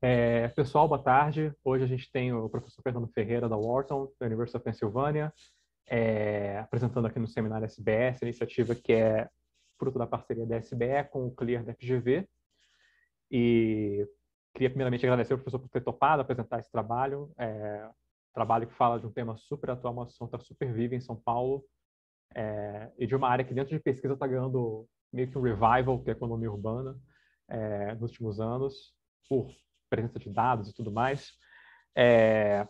É, pessoal, boa tarde. Hoje a gente tem o professor Fernando Ferreira, da Wharton, da Universidade da Pensilvânia, é, apresentando aqui no seminário SBS, iniciativa que é fruto da parceria da SBE com o CLEAR da FGV. E queria primeiramente agradecer ao professor por ter topado apresentar esse trabalho, é, trabalho que fala de um tema super atual, uma assunto que tá super viva em São Paulo, é, e de uma área que dentro de pesquisa está ganhando meio que um revival que é a economia urbana é, nos últimos anos, por presença de dados e tudo mais. É,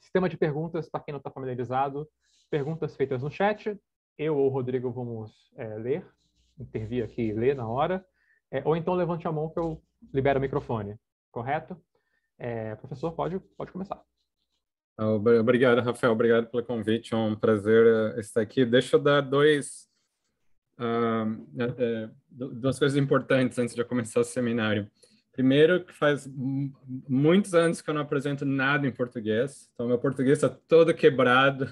sistema de perguntas, para quem não está familiarizado, perguntas feitas no chat. Eu ou o Rodrigo vamos é, ler, intervir aqui e ler na hora. É, ou então levante a mão que eu libero o microfone, correto? É, professor, pode, pode começar. Ah, obrigado, Rafael. Obrigado pelo convite. É um prazer é, estar aqui. Deixa eu dar dois, uh, uh, duas coisas importantes antes de eu começar o seminário. Primeiro, que faz muitos anos que eu não apresento nada em português, então meu português está todo quebrado,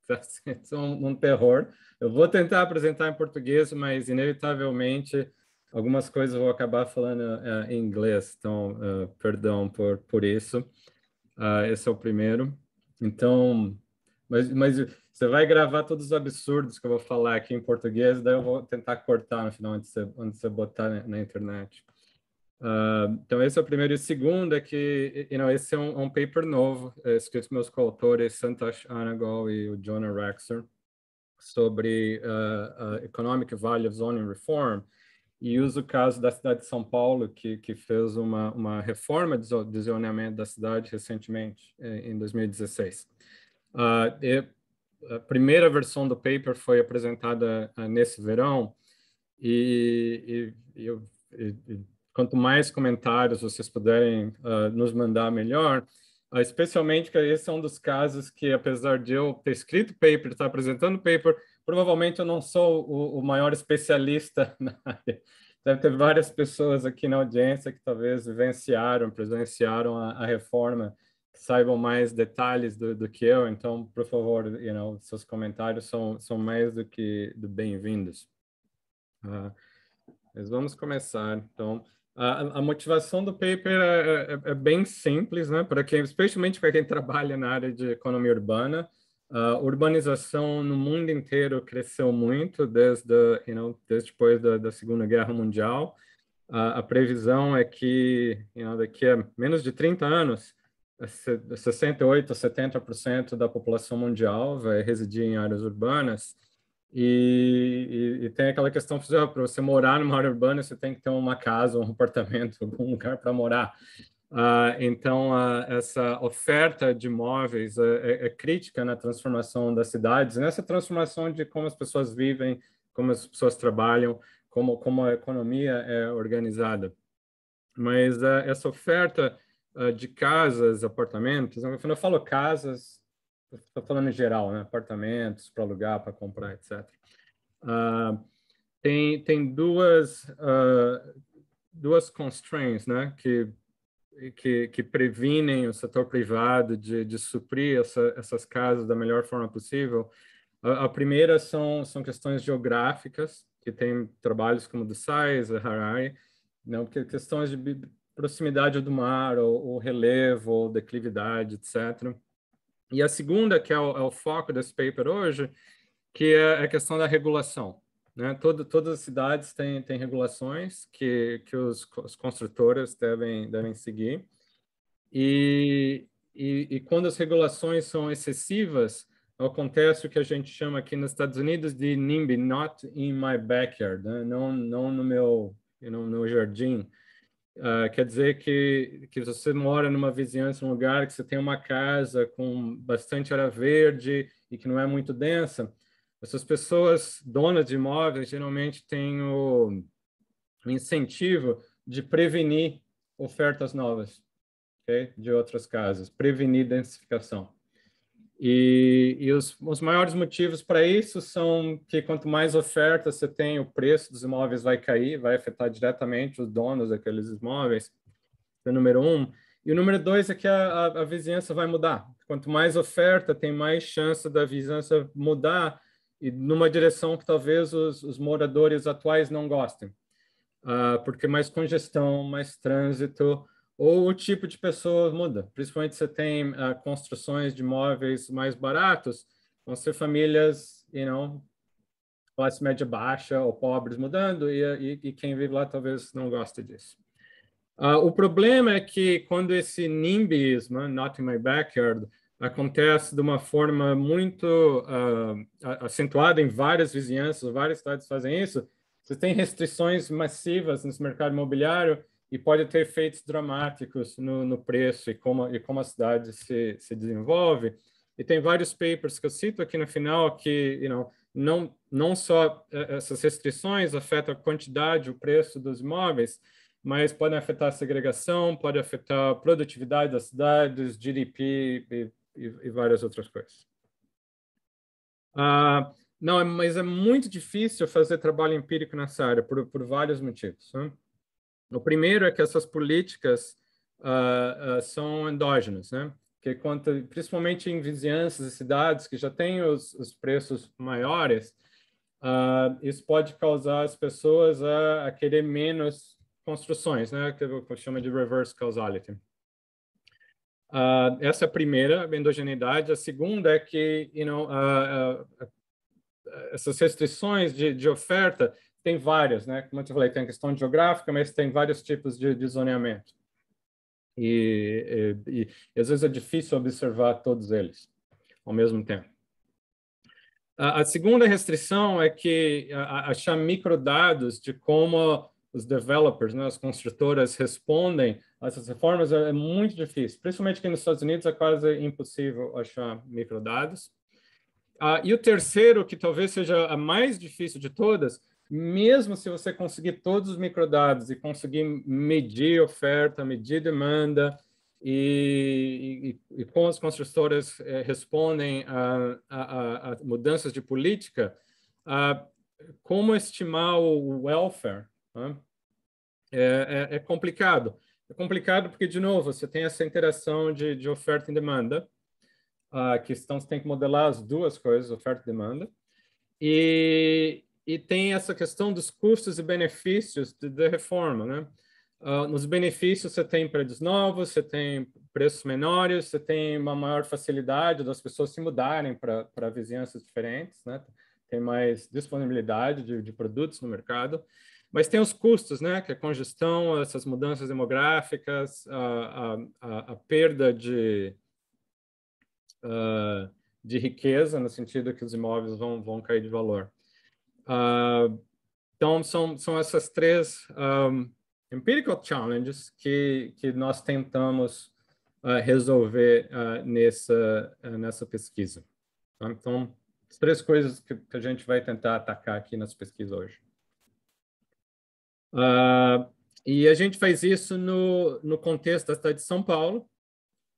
está sendo assim, é um, um terror. Eu vou tentar apresentar em português, mas inevitavelmente algumas coisas eu vou acabar falando uh, eh, em inglês, então uh, perdão por, por isso. Uh, esse é o primeiro. Então, mas, mas você vai gravar todos os absurdos que eu vou falar aqui em português, daí eu vou tentar cortar no final antes de você, antes de você botar na, na internet. Uh, então, esse é o primeiro. E o segundo é que, you know, esse é um, é um paper novo, é, escrito pelos coautores Santosh Anagol e o Jonah Raxer, sobre uh, uh, Economic Value of Zoning Reform, e usa o caso da cidade de São Paulo, que, que fez uma, uma reforma de, de zoneamento da cidade recentemente, é, em 2016. E a primeira versão do paper foi apresentada nesse verão, e, e eu e, quanto mais comentários vocês puderem uh, nos mandar, melhor. Uh, especialmente que esse é um dos casos que, apesar de eu ter escrito paper, estar tá apresentando paper, provavelmente eu não sou o, o maior especialista na área. Deve ter várias pessoas aqui na audiência que talvez vivenciaram, presenciaram a, a reforma, que saibam mais detalhes do, do, que eu. Então, por favor, you know, seus comentários são, são mais do que bem-vindos. Uh, mas vamos começar, então. A, a, motivação do paper é, é, é, é bem simples, né? Para quem, especialmente para quem trabalha na área de economia urbana, a urbanização no mundo inteiro cresceu muito desde, you know, desde depois da, da Segunda Guerra Mundial. Uh, a previsão é que, you know, daqui a menos de 30 anos, 68 a 70% da população mundial vai residir em áreas urbanas. E, e, e, tem aquela questão para você morar numa área urbana, você tem que ter uma casa, um apartamento, algum lugar para morar. Ah, então, essa oferta de imóveis é, é, é, crítica na transformação das cidades, nessa transformação de como as pessoas vivem, como as pessoas trabalham, como, como a economia é organizada. Mas eh, essa oferta eh, de casas, apartamentos, né, quando eu falo casas, Estou falando em geral, né? Apartamentos para alugar, para comprar, etc. Uh, ah, tem, tem duas, uh, duas constraints, né? Que, que, que previnem o setor privado de, de suprir essa, essas casas da melhor forma possível. A, a primeira são, são questões geográficas, que tem trabalhos como do Sais, Harari, não, né? que questões de proximidade do mar, ou, ou relevo, ou declividade, etc. E a segunda, que é o, é o foco desse paper hoje, que é, é a questão da regulação. Né? Todo, todas as cidades têm, têm regulações que, que os, os construtores devem, devem seguir. E, e, e, quando as regulações são excessivas, acontece o que a gente chama aqui nos Estados Unidos de NIMBY, not in my backyard, né? não, não no meu no jardim. Uh, quer dizer que, que você mora numa vizinhança, um lugar que você tem uma casa com bastante área verde e que não é muito densa, essas pessoas donas de imóveis geralmente têm o, o incentivo de prevenir ofertas novas okay? de outras casas, prevenir densificação. E, e os, os maiores motivos para isso são que quanto mais oferta você tem, o preço dos imóveis vai cair, vai afetar diretamente os donos daqueles imóveis. É o número um. E o número dois é que a, a, a vizinhança vai mudar. Quanto mais oferta, tem mais chance da vizinhança mudar e numa direção que talvez os, os moradores atuais não gostem, uh, porque mais congestão, mais trânsito, ou o tipo de pessoa muda. Principalmente você tem uh, construções de móveis mais baratos, vão ser famílias, you know, classe média baixa ou pobres mudando, e, e, e quem vive lá talvez não goste disso. Uh, o problema é que quando esse NIMBYismo, not in my backyard, acontece de uma forma muito uh, acentuada em várias vizinhanças, vários estados fazem isso, você tem restrições massivas nesse mercado imobiliário, e pode ter efeitos dramáticos no, no preço e como, e como a cidade se, se desenvolve. E tem vários papers que eu cito aqui no final que you know, não, não só é, essas restrições afetam a quantidade, o preço dos imóveis, mas podem afetar a segregação, pode afetar a produtividade das cidades, GDP e, e, e várias outras coisas. Ah, não, é, mas é muito difícil fazer trabalho empírico nessa área, por, por vários motivos. Né? O primeiro é que essas políticas uh, uh, são endógenas, né? que conta, principalmente em vizinhanças e cidades que já têm os, os preços maiores, uh, isso pode causar as pessoas a, a querer menos construções, né? que eu chamo de reverse causality. Uh, essa é a primeira, a endogeneidade. A segunda é que you know, uh, essas restrições de, de oferta tem várias, né? Como eu te falei, tem a questão geográfica, mas tem vários tipos de, de zoneamento. E, e, e, às vezes é difícil observar todos eles ao mesmo tempo. A, a segunda restrição é que a, a achar microdados de como os developers, né, as construtoras respondem a essas reformas é, é muito difícil, principalmente aqui nos Estados Unidos é quase impossível achar microdados. Ah, e o terceiro, que talvez seja a mais difícil de todas, mesmo se você conseguir todos os microdados e conseguir medir oferta, medir demanda, e, e, e como as construtoras eh, respondem a, a, a, mudanças de política, como estimar o welfare né? é, é, é, complicado. É complicado porque, de novo, você tem essa interação de, de oferta e demanda, uh, que então você tem que modelar as duas coisas, oferta e demanda, e, e tem essa questão dos custos e benefícios da reforma, né? Uh, nos benefícios você tem prédios novos, você tem preços menores, você tem uma maior facilidade das pessoas se mudarem para vizinhanças diferentes, né? Tem mais disponibilidade de, de produtos no mercado mas tem os custos, né? Que a é congestão, essas mudanças demográficas, a, a, a perda de, uh, de riqueza, no sentido que os imóveis vão, vão cair de valor. Ah, então, são, são essas três um, empirical challenges que, que nós tentamos uh, resolver uh, nessa, nessa pesquisa. Tá? Então, as três coisas que, que, a gente vai tentar atacar aqui nessa pesquisa hoje. e a gente faz isso no, no contexto da cidade de São Paulo,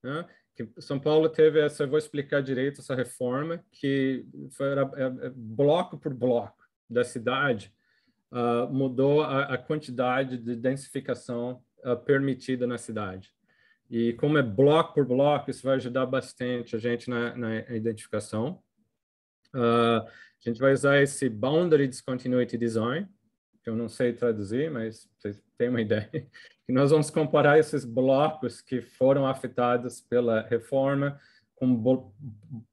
né? que São Paulo teve essa, vou explicar direito essa reforma, que foi era, era, é, é, bloco por bloco da cidade uh, mudou a, a, quantidade de densificação uh, permitida na cidade. E como é bloco por bloco, isso vai ajudar bastante a gente na, na identificação. Uh, a gente vai usar esse Boundary Discontinuity Design, que eu não sei traduzir, mas vocês têm uma ideia. E nós vamos comparar esses blocos que foram afetados pela reforma com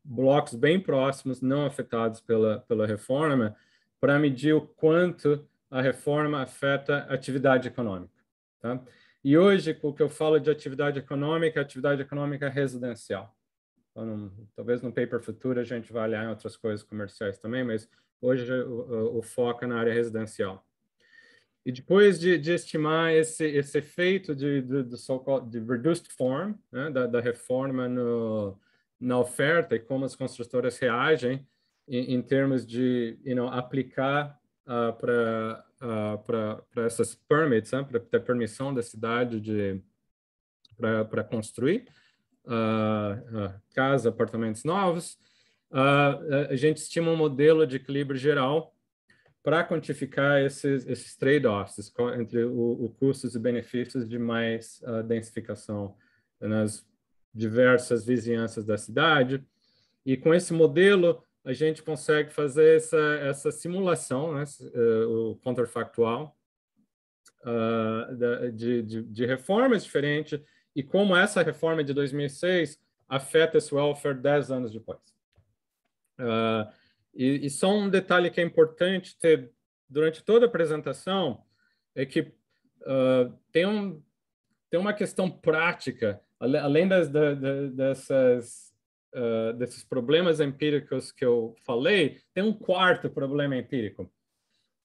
blocos bem próximos não afetados pela, pela reforma, para medir o quanto a reforma afeta a atividade econômica. Tá? E hoje, o que eu falo de atividade econômica, é atividade econômica residencial. Então, não, talvez no paper futuro a gente vá olhar em outras coisas comerciais também, mas hoje o, o, o foco é na área residencial. E depois de, de estimar esse, esse efeito de, de, de, so de reduced form, né, da, da reforma no, na oferta e como as construtoras reagem em, em termos de you know, aplicar uh, para uh, essas permits, né? para ter permissão da cidade de para construir uh, uh, casa, apartamentos novos. Uh, a gente estima um modelo de equilíbrio geral para quantificar esses, esses trade-offs entre o, o, custos e benefícios de mais densificação nas diversas vizinhanças da cidade. E com esse modelo, a gente consegue fazer essa, essa simulação, né, eh, o counterfactual uh, ah, de, de, de, reformas diferentes e como essa reforma de 2006 afeta esse welfare 10 anos depois. Uh, e, e só um detalhe que é importante ter durante toda a apresentação é que uh, tem, um, tem uma questão prática, além das, da, da, dessas uh, desses problemas empíricos que eu falei, tem um quarto problema empírico.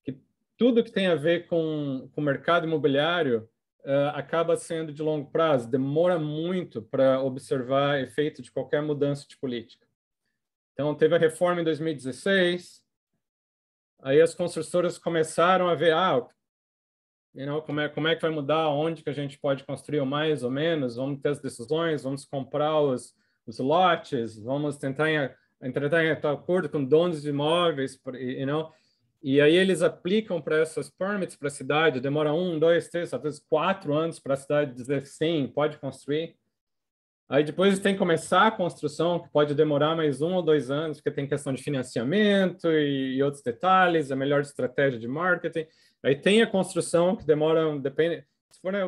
Que tudo que tem a ver com o mercado imobiliário uh, acaba sendo de longo prazo, demora muito para observar efeito de qualquer mudança de política. Então, teve a reforma em 2016, aí as construtoras começaram a ver, ah, you know, como, é, como é que vai mudar, onde que a gente pode construir mais ou menos, vamos ter as decisões, vamos comprar os, os lotes, vamos tentar entrar em acordo com donos de imóveis, you know? e aí eles aplicam para essas permits para a cidade, demora um, dois, três, às vezes quatro anos para a cidade dizer sim, pode construir. Aí depois tem que começar a construção, que pode demorar mais um ou dois anos, porque tem questão de financiamento e, e outros detalhes, a melhor estratégia de marketing. Aí tem a construção, que demora, depende, se for né,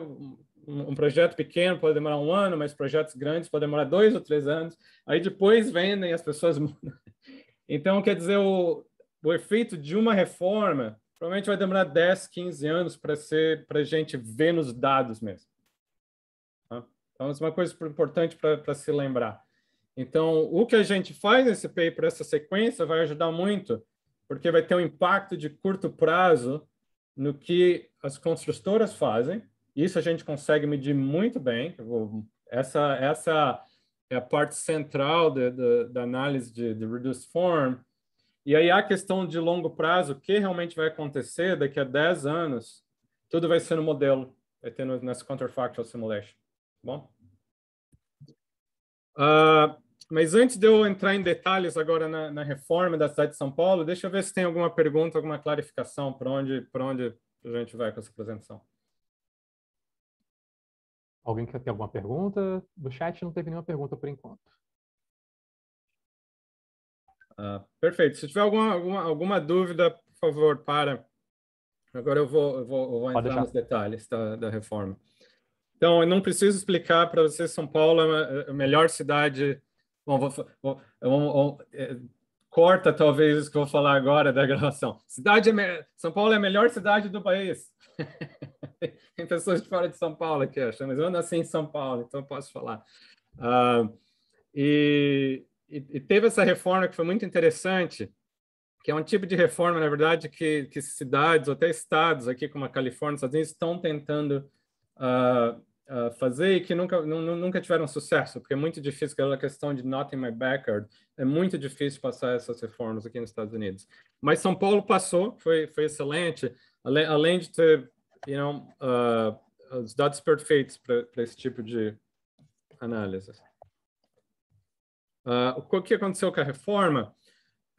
um, projeto pequeno pode demorar um ano, mas projetos grandes podem demorar dois ou três anos. Aí depois vendem e as pessoas mudam. Então, quer dizer, o, o efeito de uma reforma provavelmente vai demorar 10, 15 anos para ser para a gente ver nos dados mesmo. Tá? Então, isso é uma coisa importante para se lembrar. Então, o que a gente faz nesse paper, essa sequência, vai ajudar muito, porque vai ter um impacto de curto prazo no que as construtoras fazem, isso a gente consegue medir muito bem. Essa, essa é a parte central de, de, da análise de, de reduced form. E aí a questão de longo prazo, o que realmente vai acontecer daqui a 10 anos? Tudo vai ser no modelo, vai ter no, nessa counterfactual simulation. Tá bom? Uh, mas antes de eu entrar em detalhes agora na, na, reforma da cidade de São Paulo, deixa eu ver se tem alguma pergunta, alguma clarificação para onde, onde a gente vai com essa apresentação. Alguém quer ter alguma pergunta? Do chat não teve nenhuma pergunta por enquanto. Ah, perfeito. Se tiver alguma, alguma, alguma, dúvida, por favor, para. Agora eu vou, eu vou, eu vou entrar nos detalhes da, da reforma. Então, eu não preciso explicar para vocês, São Paulo é, é a melhor cidade... Bom, vou, vou, vou é, corta talvez isso que eu vou falar agora da gravação. Cidade é me... São Paulo é a melhor cidade do país. tem pessoas de fora de São Paulo que acham, mas eu nasci em São Paulo, então posso falar. Uh, e, e, teve essa reforma que foi muito interessante, que é um tipo de reforma, na verdade, que, que cidades, ou até estados aqui como a Califórnia, Estados estão tentando uh, uh, fazer e que nunca, nunca tiveram sucesso, porque é muito difícil, aquela questão de not in my backyard, é muito difícil passar essas reformas aqui nos Estados Unidos. Mas São Paulo passou, foi, foi excelente, além, além de ter you know, uh, os dados perfeitos para esse tipo de análise. Uh, o que aconteceu com a reforma?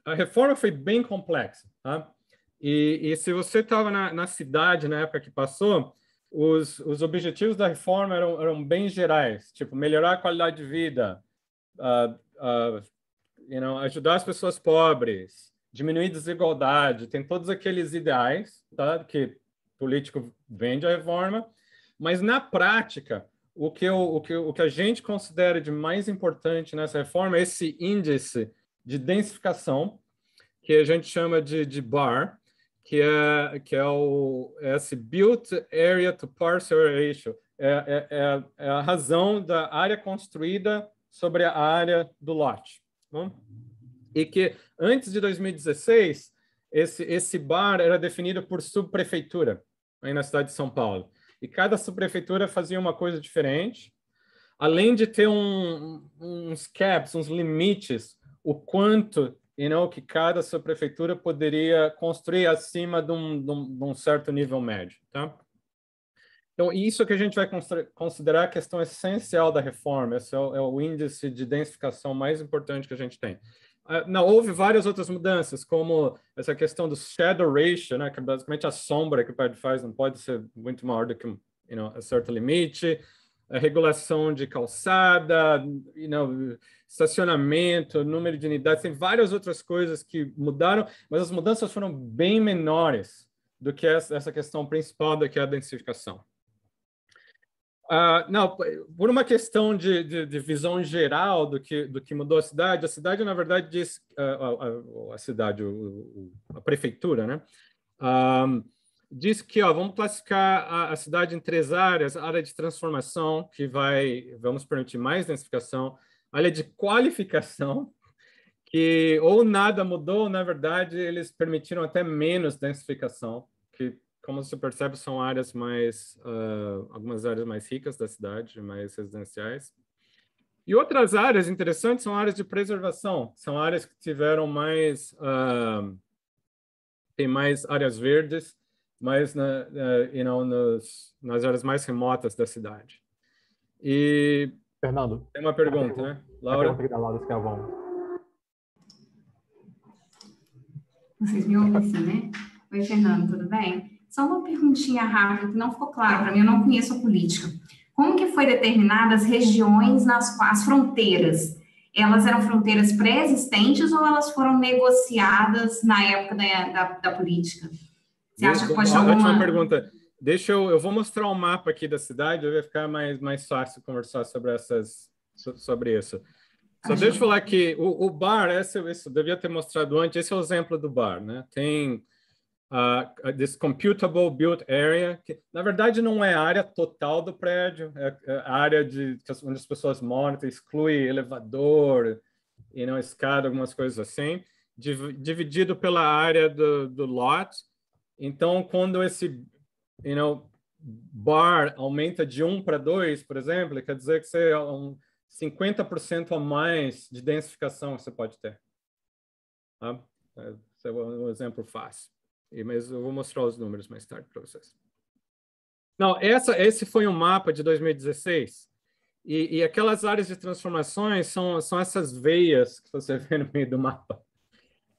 A reforma foi bem complexa, tá? E, e se você estava na, na, cidade na época que passou, os, os objetivos da reforma eram, eram bem gerais, tipo melhorar a qualidade de vida, uh, uh, you know, ajudar as pessoas pobres, diminuir desigualdade, tem todos aqueles ideais, tá? Que político vende a reforma, mas na prática, o que, eu, o, que, o que a gente considera de mais importante nessa reforma é esse índice de densificação, que a gente chama de, de BAR, que é, que é, o, é esse Built Area to Parcel Ratio, é, é, é, é, a razão da área construída sobre a área do lote. Não? E que antes de 2016, esse, esse bar era definido por subprefeitura aí na cidade de São Paulo. E cada subprefeitura fazia uma coisa diferente, além de ter um, uns caps, uns limites, o quanto e you não know, que cada subprefeitura poderia construir acima de um, de um, de um certo nível médio, tá? Então, isso que a gente vai considerar a questão essencial da reforma, esse é o, é o, índice de densificação mais importante que a gente tem. É, não, houve várias outras mudanças, como essa questão do shadow ratio, né, que é basicamente a sombra que o prédio faz não pode ser muito maior do que um you know, certo limite, a regulação de calçada, you know, estacionamento, número de unidades, tem várias outras coisas que mudaram, mas as mudanças foram bem menores do que essa questão principal, que é a densificação. Uh, não, por uma questão de, de, de, visão geral do que, do que mudou a cidade, a cidade, na verdade, diz, uh, ah, a, ah, a, cidade, o, o, a prefeitura, né? Uh, diz que, ó, vamos classificar a, a, cidade em três áreas, área de transformação, que vai, vamos permitir mais densificação, área de qualificação, que ou nada mudou, na verdade, eles permitiram até menos densificação, como você percebe, são áreas mais, uh, algumas áreas mais ricas da cidade, mais residenciais. E outras áreas interessantes são áreas de preservação, são áreas que tiveram mais, uh, tem mais áreas verdes, mas na, uh, you know, nos, nas áreas mais remotas da cidade. E Fernando, tem uma pergunta, né? Laura? Pergunta da Laura Escavão. Vocês me ouvem, assim, né? Oi, Fernando, tudo bem? Só uma perguntinha rápida, que não ficou claro para mim, eu não conheço a política. Como que foi determinadas regiões nas quais as fronteiras? Elas eram fronteiras pré-existentes ou elas foram negociadas na época da, da, da política? Você acha que pode ser alguma... Ótima pergunta. Deixa eu, eu vou mostrar um mapa aqui da cidade, vai ficar mais, mais fácil conversar sobre essas sobre isso. Só deixa eu falar que o, o bar, esse, isso devia ter mostrado antes, esse é o exemplo do bar, né? Tem uh, this computable built area, que na verdade não é a área total do prédio, é, é a área de, onde as pessoas moram, então exclui elevador, e não escada, algumas coisas assim, dividido pela área do, do lot. Então, quando esse you know, bar aumenta de 1 para 2, por exemplo, quer dizer que você é um 50% a mais de densificação você pode ter. Tá? É, esse é um exemplo fácil mas eu vou mostrar os números mais tarde para vocês. Não, essa, esse foi um mapa de 2016. E, e, aquelas áreas de transformações são, são essas veias que você vê no meio do mapa,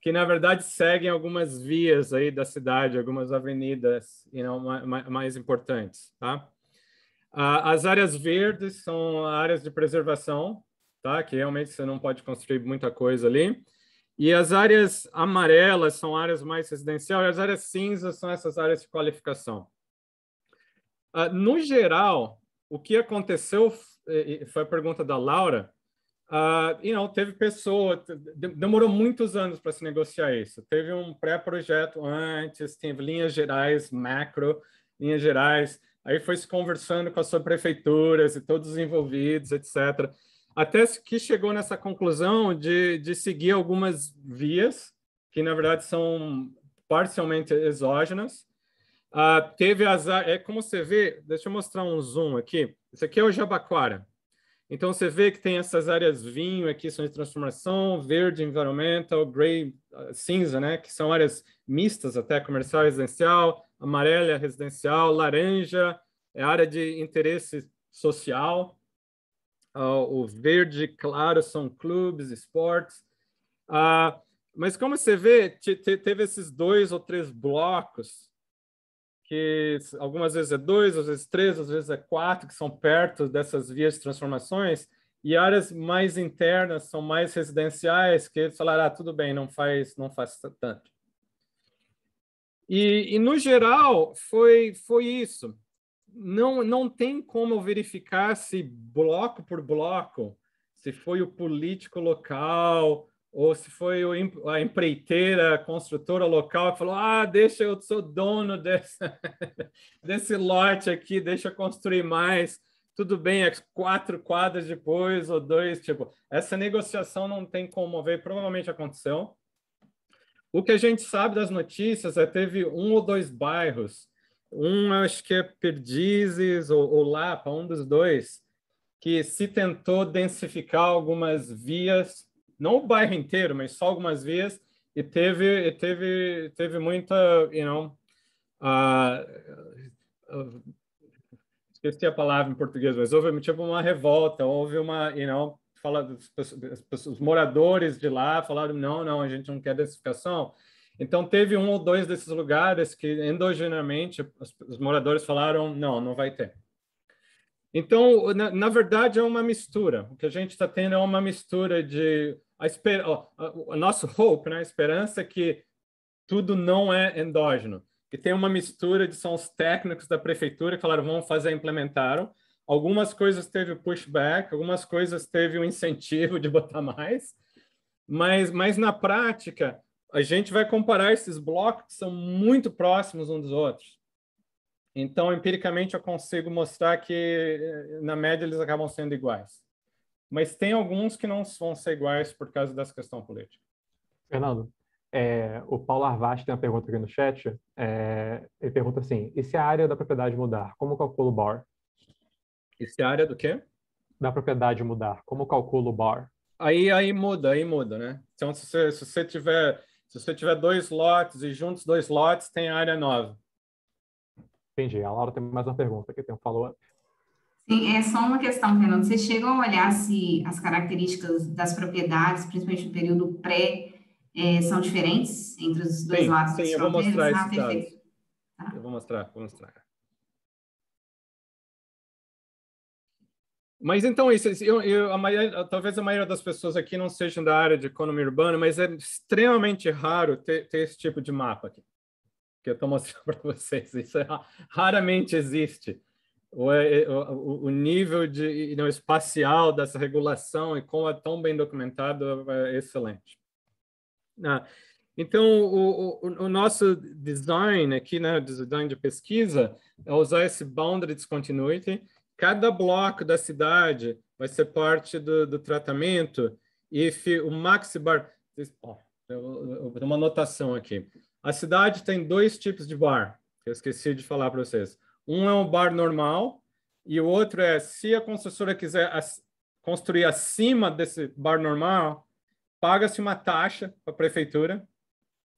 que na verdade seguem algumas vias aí da cidade, algumas avenidas you know, mais, mais importantes. Tá? As áreas verdes são áreas de preservação, tá? que realmente você não pode construir muita coisa ali. E as áreas amarelas são áreas mais residenciais, e as áreas cinzas são essas áreas de qualificação. Uh, no geral, o que aconteceu eh, foi a pergunta da Laura. Uh, e não teve pessoa, demorou muitos anos para se negociar isso. Teve um pré-projeto antes, teve linhas gerais, macro, linhas gerais. Aí foi se conversando com as subprefeituras e todos os envolvidos, etc até que chegou nessa conclusão de, de seguir algumas vias, que na verdade são parcialmente exógenas. Uh, teve as. É como você vê, deixa eu mostrar um zoom aqui. Isso aqui é o Jabaquara. Então você vê que tem essas áreas vinho aqui, são de transformação, verde, environmental, gray, ah, cinza, né? Que são áreas mistas até, comercial, residencial, amarela, residencial, laranja, é área de interesse social. Ah, o verde claro são clubes, esportes. Uh, mas como você vê, te, te, teve esses dois ou três blocos, que algumas vezes é dois, às vezes três, às vezes é quatro, que são perto dessas vias de transformações, e áreas mais internas são mais residenciais, que falaram, ah, tudo bem, não faz, não faz tanto. E, e no geral, foi, foi isso não, não tem como verificar se bloco por bloco, se foi o político local ou se foi o, a empreiteira, a construtora local que falou, ah, deixa, eu sou dono desse, desse lote aqui, deixa eu construir mais. Tudo bem, é quatro quadras depois ou dois, tipo, essa negociação não tem como ver, provavelmente aconteceu. O que a gente sabe das notícias é teve um ou dois bairros um acho que é Perdizes ou, ou Lapa, um dos dois, que se tentou densificar algumas vias, não o bairro inteiro, mas só algumas vias, e teve, e teve, teve muita, you know, uh, uh, esqueci a palavra em português, mas houve tipo uma revolta, houve uma, you know, fala, os, os moradores de lá falaram, não, não, a gente não quer densificação, então, teve um ou dois desses lugares que endogenamente os, moradores falaram: não, não vai ter. Então, na, na, verdade, é uma mistura. O que a gente está tendo é uma mistura de. A, esper, ó, a, nosso hope, né? a esperança é que tudo não é endógeno. E tem uma mistura de são os técnicos da prefeitura que falaram: vamos fazer, implementaram. Algumas coisas teve pushback, algumas coisas teve o um incentivo de botar mais, mas, mas na prática a gente vai comparar esses blocos que são muito próximos uns dos outros. Então, empiricamente, eu consigo mostrar que, eh, na média, eles acabam sendo iguais. Mas tem alguns que não vão ser iguais por causa dessa questão política. Fernando, é, o Paulo Arvaz tem uma pergunta aqui no chat. É, ele pergunta assim: e se a área da propriedade mudar, como calculo o bar? E se a área do quê? Da propriedade mudar, como calculo o bar? Aí, aí muda, aí muda, né? Então, se você, se você tiver se você tiver dois lotes e juntos dois lotes, tem área nova. Entendi. A Laura tem mais uma pergunta que tem um follow-up. Sim, é só uma questão, Fernando. Vocês chegam a olhar se as características das propriedades, principalmente no período pré, é, são diferentes entre os dois sim, lados? Sim, eu vou mostrar esses ah, dados. Tá. Eu vou mostrar, vou mostrar. Mas então, é isso, assim, eu, eu, a talvez a maioria das pessoas aqui não sejam da área de economia urbana, mas é extremamente raro ter, ter esse tipo de mapa aqui, que eu estou mostrando para vocês. Isso é, raramente existe. É, é, o, o, o, nível de, não, espacial dessa regulação e como é tão bem documentado é excelente. Ah, então, o, o, o, nosso design aqui, né, design de pesquisa, é usar esse boundary discontinuity, Cada bloco da cidade vai ser parte do, do tratamento. E o Maxibar. bar. uma anotação aqui. A cidade tem dois tipos de bar, que eu esqueci de falar para vocês. Um é um bar normal, e o outro é se a construtora quiser construir acima desse bar normal, paga-se uma taxa para a prefeitura,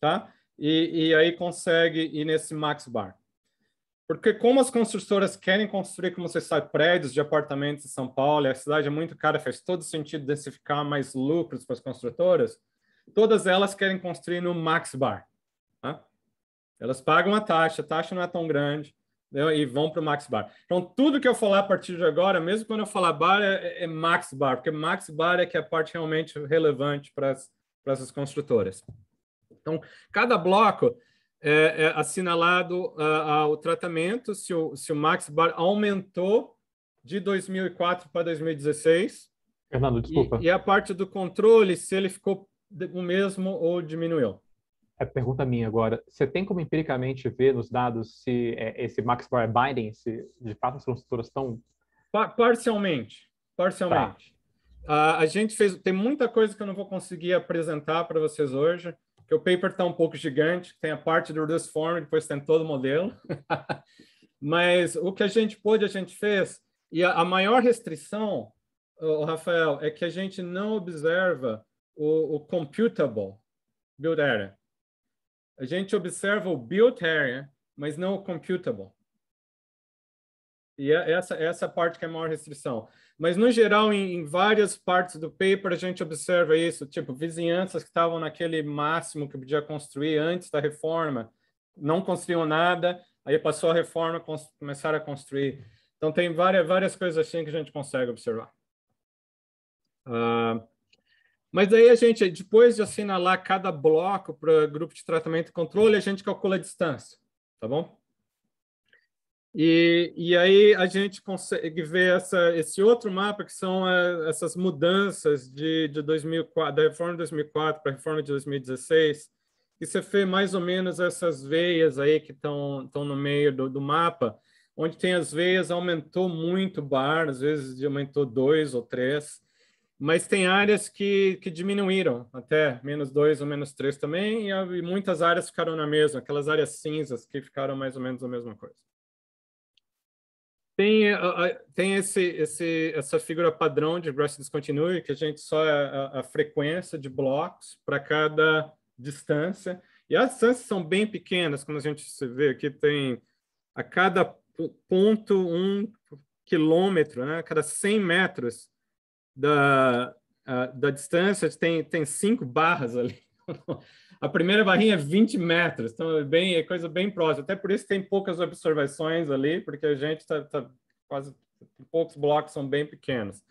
tá? E, e aí consegue ir nesse Max Bar. Porque como as construtoras querem construir, como você sabe, prédios de apartamentos em São Paulo, a cidade é muito cara, faz todo sentido densificar mais lucros para as construtoras, todas elas querem construir no Max Bar. Tá? Elas pagam a taxa, a taxa não é tão grande, e vão para o Max Bar. Então, tudo que eu falar a partir de agora, mesmo quando eu falar bar, é, é Max Bar, porque Max Bar é que é a parte realmente relevante para, para essas construtoras. Então, cada bloco é, é assinalado uh, o tratamento, se o, se o Max Bar aumentou de 2004 para 2016. Fernando, desculpa. E, e, a parte do controle, se ele ficou o mesmo ou diminuiu. É pergunta minha agora. Você tem como empiricamente ver nos dados se é, esse Max Bar Binding, se de fato as construtoras estão. parcialmente. Parcialmente. Tá. Uh, a gente fez. Tem muita coisa que eu não vou conseguir apresentar para vocês hoje que o paper está um pouco gigante, tem a parte do reduce form, depois tem todo o modelo. Mas o que a gente pôde, a gente fez. E a, a maior restrição, o Rafael, é que a gente não observa o, o computable build area. A gente observa o built area, mas não o computable. E é, essa, essa é parte que é a maior restrição. Mas, no geral, em, em, várias partes do paper, a gente observa isso, tipo, vizinhanças que estavam naquele máximo que podia construir antes da reforma, não construíam nada, aí passou a reforma, começaram a construir. Então, tem várias, várias coisas assim que a gente consegue observar. Uh, mas aí a gente, depois de assinalar cada bloco para grupo de tratamento e controle, a gente calcula a distância, tá bom? E, e aí a gente consegue ver essa, esse outro mapa, que são a, é, essas mudanças de, de 2004, da reforma de 2004 para a reforma de 2016, e você vê mais ou menos essas veias aí que estão no meio do, do, mapa, onde tem as veias, aumentou muito o bar, às vezes aumentou dois ou três, mas tem áreas que, que diminuíram até menos dois ou menos três também, e, e muitas áreas ficaram na mesma, aquelas áreas cinzas que ficaram mais ou menos a mesma coisa tem, eh, eh, tem esse, esse, essa figura padrão de Grass Discontinuity, que a gente só a, eh, a frequência de blocos para cada distância. E as distâncias são bem pequenas, como a gente vê aqui, tem a cada ponto um quilômetro, né? a cada 100 metros da, da distância, tem, tem cinco barras ali. A primeira barrinha é 20 metros, então é, bem, é coisa bem próxima. Até por isso tem poucas observações ali, porque a gente está tá quase. Poucos blocos são bem pequenos.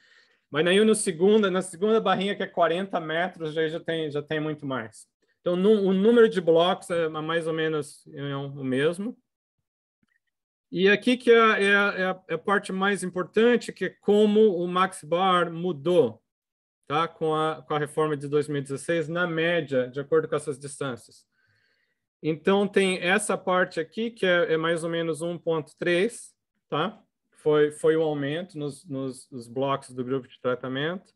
Mas aí no segunda, na segunda barrinha, que é 40 metros, já, já, tem, já tem muito mais. Então, no, o número de blocos é mais ou menos é o mesmo. E aqui que é, é, é, é, a parte mais importante, que é como o Max Bar mudou tá? com, a, com a reforma de 2016, na média, de acordo com essas distâncias. Então, tem essa parte aqui, que é, é mais ou menos 1,3, tá? Foi, foi o aumento nos, nos, nos, blocos do grupo de tratamento.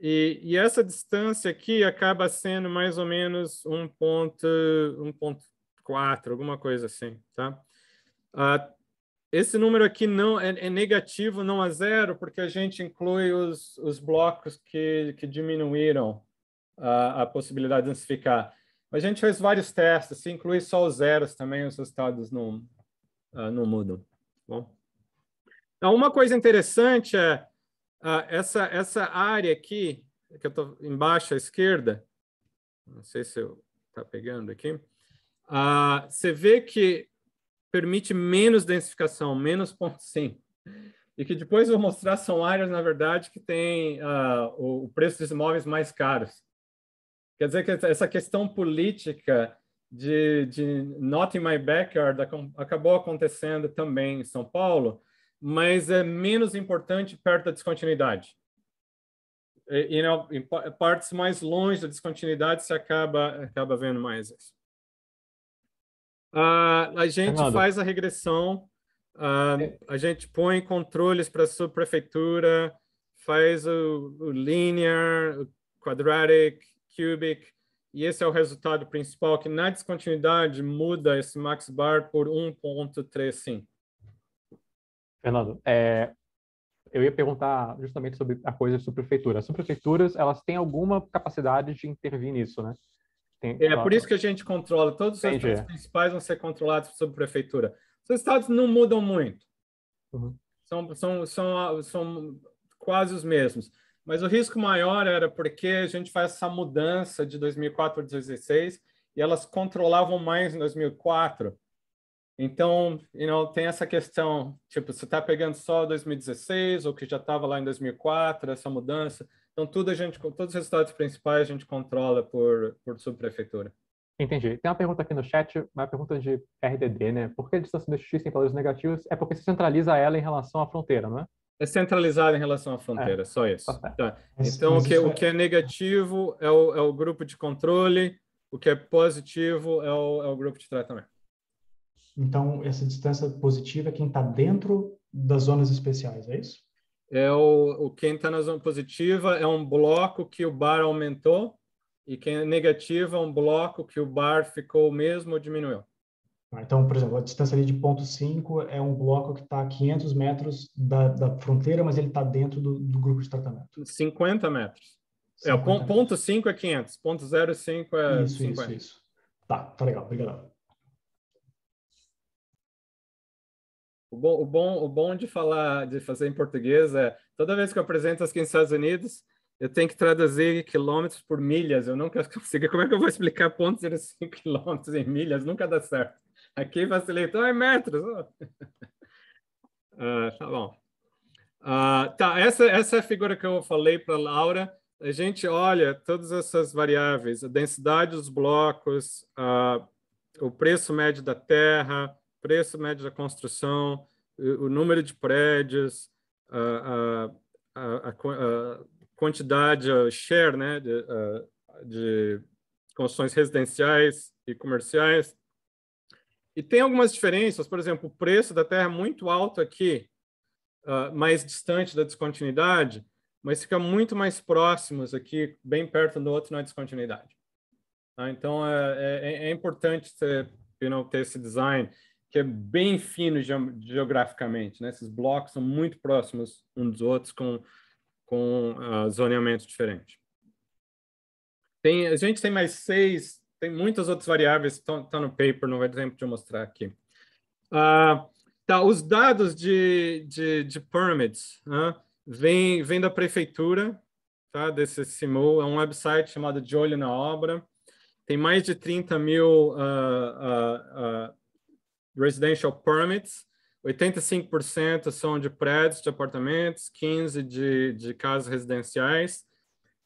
E, e, essa distância aqui acaba sendo mais ou menos 1,4, alguma coisa assim, tá? Uh, esse número aqui não é, é, negativo, não a zero, porque a gente inclui os, os blocos que, que diminuíram a, a possibilidade de densificar. A gente fez vários testes, se inclui só os zeros também, os resultados não, uh, não mudam. Tá bom? Então, uma coisa interessante é uh, essa, essa área aqui, que eu estou embaixo à esquerda, não sei se eu está pegando aqui, uh, você vê que permite menos densificação, menos sim, E que depois vou mostrar são áreas, na verdade, que têm uh, o, preço dos imóveis mais caros. Quer dizer que essa questão política de, de not in my backyard acabou acontecendo também em São Paulo, mas é menos importante perto da descontinuidade. E, em partes mais longe da descontinuidade, se acaba, acaba vendo mais isso. Uh, a gente Fernando. faz a regressão, uh, a gente põe controles para a subprefeitura, faz o, o linear, o quadratic, cubic, e esse é o resultado principal, que na descontinuidade muda esse max bar por 1.35. Fernando, é, eu ia perguntar justamente sobre a coisa de subprefeitura. As subprefeituras, elas têm alguma capacidade de intervir nisso, né? Tem, é por isso que a gente controla, todos os Entendi. estados principais vão ser controlados sob prefeitura. Os estados não mudam muito, uhum. são, são, são, são quase os mesmos. Mas o risco maior era porque a gente faz essa mudança de 2004 para 2016 e elas controlavam mais em 2004. Então, you know, tem essa questão, tipo, você está pegando só 2016 ou que já estava lá em 2004, essa mudança. Então, tudo a gente, todos os resultados principais a gente controla por, por subprefeitura. Entendi. Tem uma pergunta aqui no chat, uma pergunta de RDD, né? Por que a distância do x tem valores negativos? É porque se centraliza ela em relação à fronteira, não é? É centralizada em relação à fronteira, é. só isso. Tá. tá. Então, o que, o que é negativo é o, é o grupo de controle, o que é positivo é o, é o grupo de tratamento. Então, essa distância positiva é quem está dentro das zonas especiais, é isso? é o, o quem está na zona positiva é um bloco que o bar aumentou e quem é negativo é um bloco que o bar ficou o mesmo ou diminuiu. Ah, então, por exemplo, a distância ali de ponto 5 é um bloco que está a 500 metros da, da fronteira, mas ele está dentro do, do, grupo de tratamento. 50 metros. 50 é, ponto 5 é 500, ponto 05 é isso, 50. Isso, isso. Tá, tá legal, obrigado. O bom, o bom, o bom de falar, de fazer em português é toda vez que eu apresento aqui nos Estados Unidos, eu tenho que traduzir quilômetros por milhas. Eu nunca consigo. Como é que eu vou explicar 0,05 quilômetros em milhas? Nunca dá certo. Aqui facilitou em metros. uh, tá bom. Uh, tá, essa, essa é figura que eu falei para Laura, a gente olha todas essas variáveis, a densidade dos blocos, uh, o preço médio da terra, preço médio né, da construção, o número de prédios, a, a, a, a quantidade, a share né, de, de construções residenciais e comerciais. E tem algumas diferenças, por exemplo, o preço da terra é muito alto aqui, uh, mais distante da descontinuidade, mas fica muito mais próximos aqui, bem perto do outro na descontinuidade. Tá? Então, é, é, é importante ter, you know, ter esse design que é bem fino geograficamente, né? Esses blocos são muito próximos uns dos outros com, com uh, zoneamento diferente. Tem, a gente tem mais seis, tem muitas outras variáveis que estão no paper, não vai dar tempo de mostrar aqui. Uh, tá, os dados de, de, de permits né? vêm vem da prefeitura, tá? desse simul é um website chamado De Olho na Obra, tem mais de 30 mil uh, residential permits, 85% são de prédios, de apartamentos, 15% de, de casas residenciais.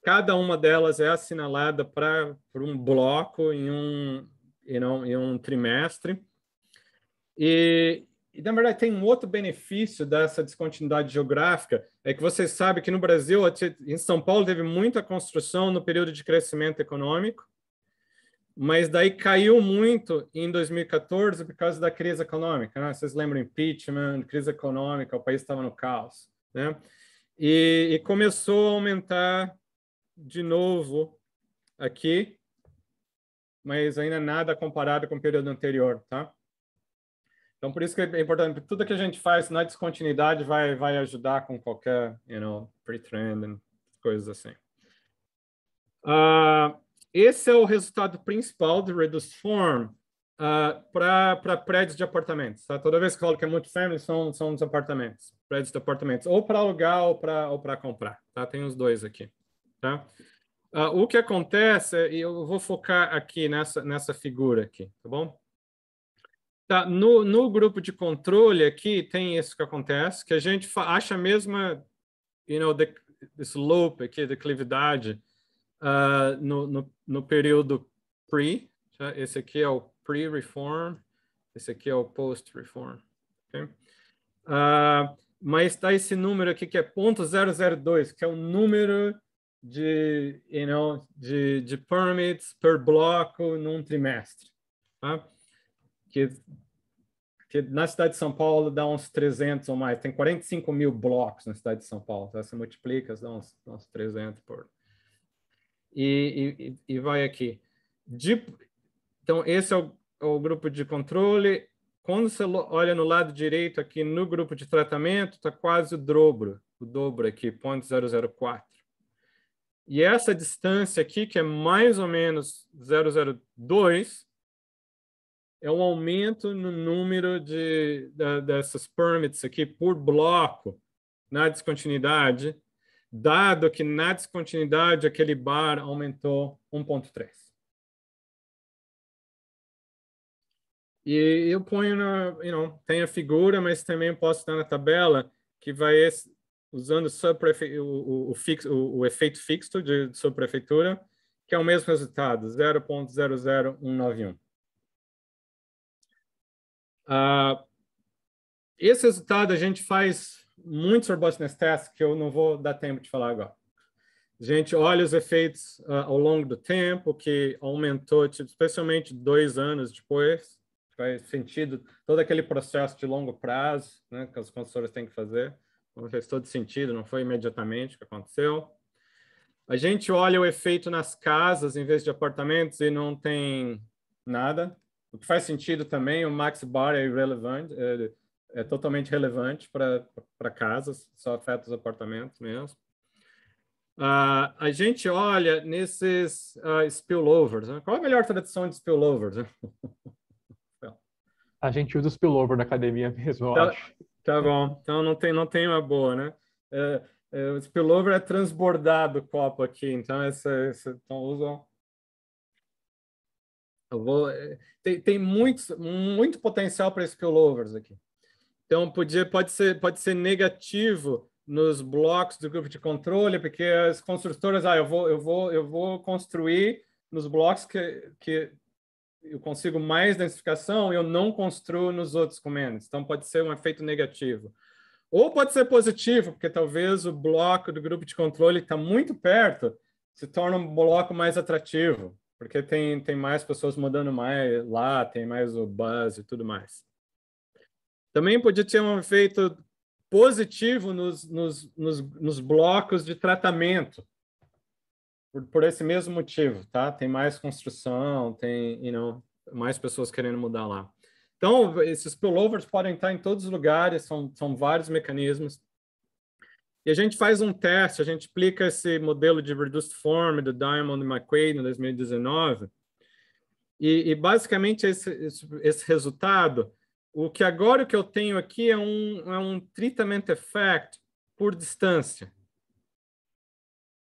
Cada uma delas é assinalada para um bloco em um, em em um trimestre. E, e, na verdade, tem um outro benefício dessa descontinuidade geográfica, é que você sabe que no Brasil, em São Paulo, teve muita construção no período de crescimento econômico, mas daí caiu muito em 2014 por causa da crise econômica. Né? Vocês lembram impeachment, crise econômica, o país estava no caos, né? E, e, começou a aumentar de novo aqui, mas ainda nada comparado com o período anterior, tá? Então por isso que é importante tudo que a gente faz na descontinuidade vai vai ajudar com qualquer, you know, pre-trend coisas assim. Uh, esse é o resultado principal do Reduced Form uh, ah, para prédios de apartamentos. Tá? Toda vez que eu falo que é family são, são os apartamentos, prédios de apartamentos, ou para alugar ou para ou comprar. Tá? Tem os dois aqui. Tá? Uh, o que acontece, e eu vou focar aqui nessa, nessa figura aqui, tá bom? Tá, no, no grupo de controle aqui tem isso que acontece, que a gente acha a mesma, you know, the, loop aqui, declividade, uh, no, no, no, período pre, tá? esse aqui é o pre-reform, esse aqui é o post-reform. Okay? Uh, mas está esse número aqui que é 0.002, que é o número de, you know, de, de permits per bloco num trimestre. Tá? Que, que na cidade de São Paulo dá uns 300 ou mais, tem 45 mil blocos na cidade de São Paulo, tá? você multiplica, dá uns, dá uns 300 por, e, e, e vai aqui. De, então, esse é o, é o grupo de controle. Quando você olha no lado direito aqui no grupo de tratamento, está quase o dobro, o dobro aqui, 0.004. E essa distância aqui, que é mais ou menos 002, é um aumento no número de, de, dessas permits aqui por bloco na descontinuidade dado que na descontinuidade aquele bar aumentou 1.3. E eu ponho na, you know, tem a figura, mas também posso dar na tabela que vai usando o, o, o, o efeito fixo de, sua subprefeitura, que é o mesmo resultado, 0.00191. Uh, ah, esse resultado a gente faz muitos robustness tests que eu não vou dar tempo de falar agora. A gente olha os efeitos uh, ao longo do tempo, que aumentou, tipo, especialmente dois anos depois, faz sentido todo aquele processo de longo prazo né, que as consultoras têm que fazer. Então, fez todo sentido, não foi imediatamente que aconteceu. A gente olha o efeito nas casas em vez de apartamentos e não tem nada. O que faz sentido também, o Max Barr é irrelevante, ele, é totalmente relevante para casas, só afeta os apartamentos mesmo. Uh, a gente olha nesses uh, spillovers. Né? Qual é a melhor tradução de spillovers? a gente usa spillover na academia mesmo, tá, acho. Tá bom. Então não tem, não tem uma boa, né? É, é, o spillover é transbordado do copo aqui. Então, essa, essa, então usam eu vou. É, tem, tem muito, muito potencial para spillovers aqui. Então, podia, pode, ser, pode ser negativo nos blocos do grupo de controle, porque as construtoras, ah, eu vou, eu vou, eu vou construir nos blocos que, que eu consigo mais densificação, eu não construo nos outros com menos. Então, pode ser um efeito negativo. Ou pode ser positivo, porque talvez o bloco do grupo de controle que está muito perto se torne um bloco mais atrativo, porque tem, tem mais pessoas mudando mais lá, tem mais o buzz e tudo mais. Também podia ter um efeito positivo nos, nos, nos, nos blocos de tratamento, por, por, esse mesmo motivo, tá? Tem mais construção, tem you know, mais pessoas querendo mudar lá. Então, esses spillovers podem estar em todos os lugares, são, são vários mecanismos. E a gente faz um teste, a gente aplica esse modelo de reduced form do Diamond e McQuaid em 2019, e, e basicamente esse, esse, esse resultado o que agora o que eu tenho aqui é um, é um treatment effect por distância.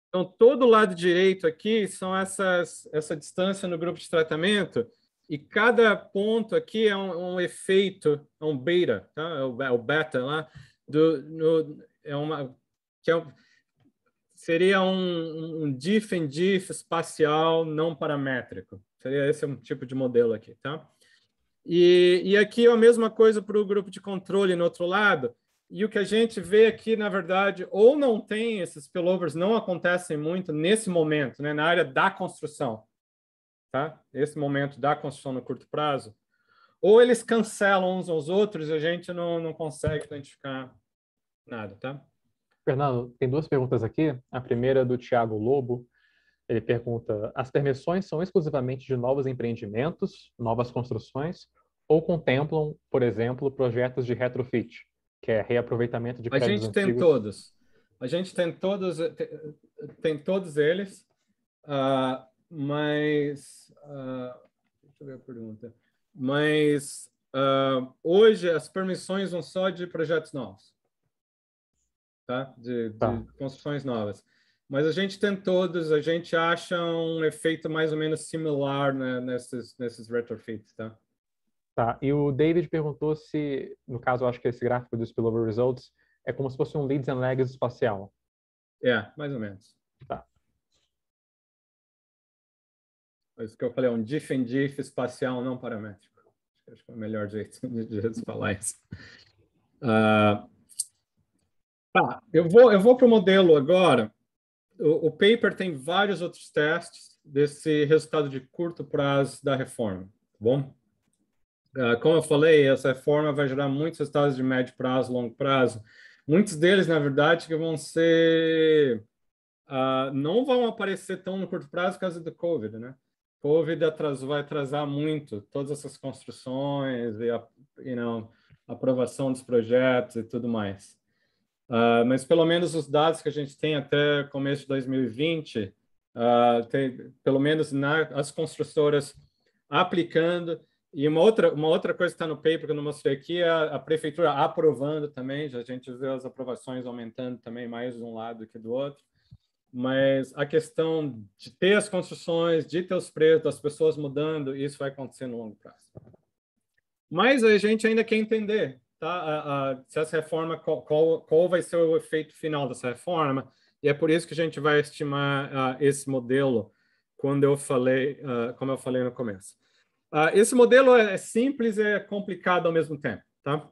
Então, todo o lado direito aqui são essas, essa distância no grupo de tratamento, e cada ponto aqui é um, um efeito, é um beta, tá? é, o, é o beta lá, do, no, é uma, que é, seria um, um diff em diff espacial não paramétrico. Seria esse um tipo de modelo aqui. Tá? E, e aqui é a mesma coisa para o grupo de controle no outro lado. E o que a gente vê aqui, na verdade, ou não tem esses spillovers, não acontecem muito nesse momento, né, na área da construção, tá? Esse momento da construção no curto prazo. Ou eles cancelam uns aos outros e a gente não, não consegue identificar nada, tá? Fernando, tem duas perguntas aqui. A primeira é do Tiago Lobo. Ele pergunta: as permissões são exclusivamente de novos empreendimentos, novas construções, ou contemplam, por exemplo, projetos de retrofit, que é reaproveitamento de prédios A gente antigos? tem todos. A gente tem todos, tem, tem todos eles, uh, mas uh, deixa eu ver a pergunta. Mas uh, hoje as permissões são só de projetos novos, tá? De, tá. de construções novas. Mas a gente tem todos, a gente acha um efeito mais ou menos similar né, nesses, nesses retrofits, tá? Tá, e o David perguntou se, no caso, acho que esse gráfico do Spillover Results é como se fosse um Leads and Legs espacial. É, mais ou menos. Tá. É isso que eu falei, é um diff and diff espacial não paramétrico. Acho que é o melhor jeito de falar isso. Uh, tá, eu vou, eu vou para o modelo agora o, paper tem vários outros testes desse resultado de curto prazo da reforma, tá bom? Uh, como eu falei, essa reforma vai gerar muitos resultados de médio prazo, longo prazo. Muitos deles, na verdade, que vão ser uh, não vão aparecer tão no curto prazo por causa do COVID, né? COVID vai atrasar muito todas essas construções e a you know, aprovação dos projetos e tudo mais. Uh, mas pelo menos os dados que a gente tem até começo de 2020, uh, ah, tem, pelo menos na, as construtoras aplicando. E uma outra, uma outra coisa que está no paper que eu não mostrei aqui é a, a, prefeitura aprovando também. Já a gente vê as aprovações aumentando também, mais de um lado que do outro. Mas a questão de ter as construções, de ter os preços, das pessoas mudando, isso vai acontecer no longo prazo. Mas a gente ainda quer entender tá, a, a, se essa reforma, qual, qual, qual, vai ser o efeito final dessa reforma, e é por isso que a gente vai estimar uh, esse modelo quando eu falei, uh, como eu falei no começo. Uh, esse modelo é, é simples e é complicado ao mesmo tempo, tá?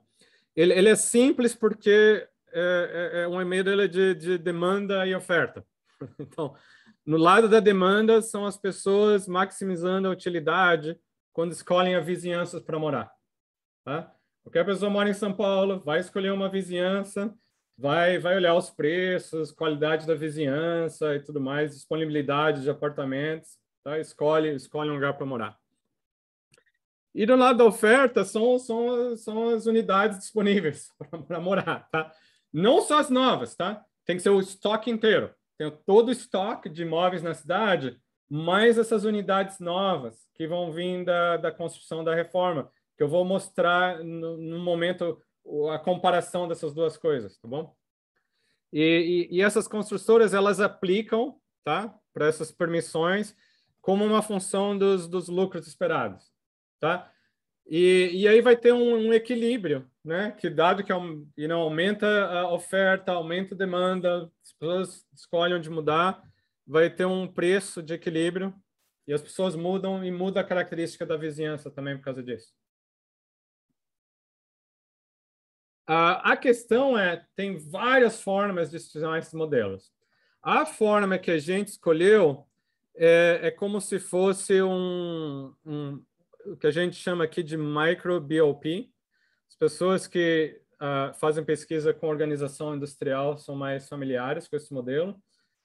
Ele, ele é simples porque é, é, é um e-mail de, de demanda e oferta. Então, no lado da demanda são as pessoas maximizando a utilidade quando escolhem a vizinhança para morar. Tá? Qualquer pessoa mora em São Paulo, vai escolher uma vizinhança, vai, vai olhar os preços, qualidade da vizinhança e tudo mais, disponibilidade de apartamentos, tá? escolhe, escolhe um lugar para morar. E do lado da oferta são, são, são as unidades disponíveis para morar, tá? Não só as novas, tá? Tem que ser o estoque inteiro. Tem todo o estoque de imóveis na cidade, mais essas unidades novas que vão vir da, da construção da reforma, que eu vou mostrar no, no momento a comparação dessas duas coisas, tá bom? E, e, e essas construtoras elas aplicam, tá, para essas permissões como uma função dos, dos lucros esperados, tá? E, e aí vai ter um, um, equilíbrio, né? Que dado que e não aumenta a oferta, aumenta a demanda, as pessoas escolhem onde mudar, vai ter um preço de equilíbrio e as pessoas mudam e muda a característica da vizinhança também por causa disso. a questão é, tem várias formas de estudar esses modelos. A forma que a gente escolheu é, é como se fosse um, um, o que a gente chama aqui de micro micro-BOP. As pessoas que uh, fazem pesquisa com organização industrial são mais familiares com esse modelo,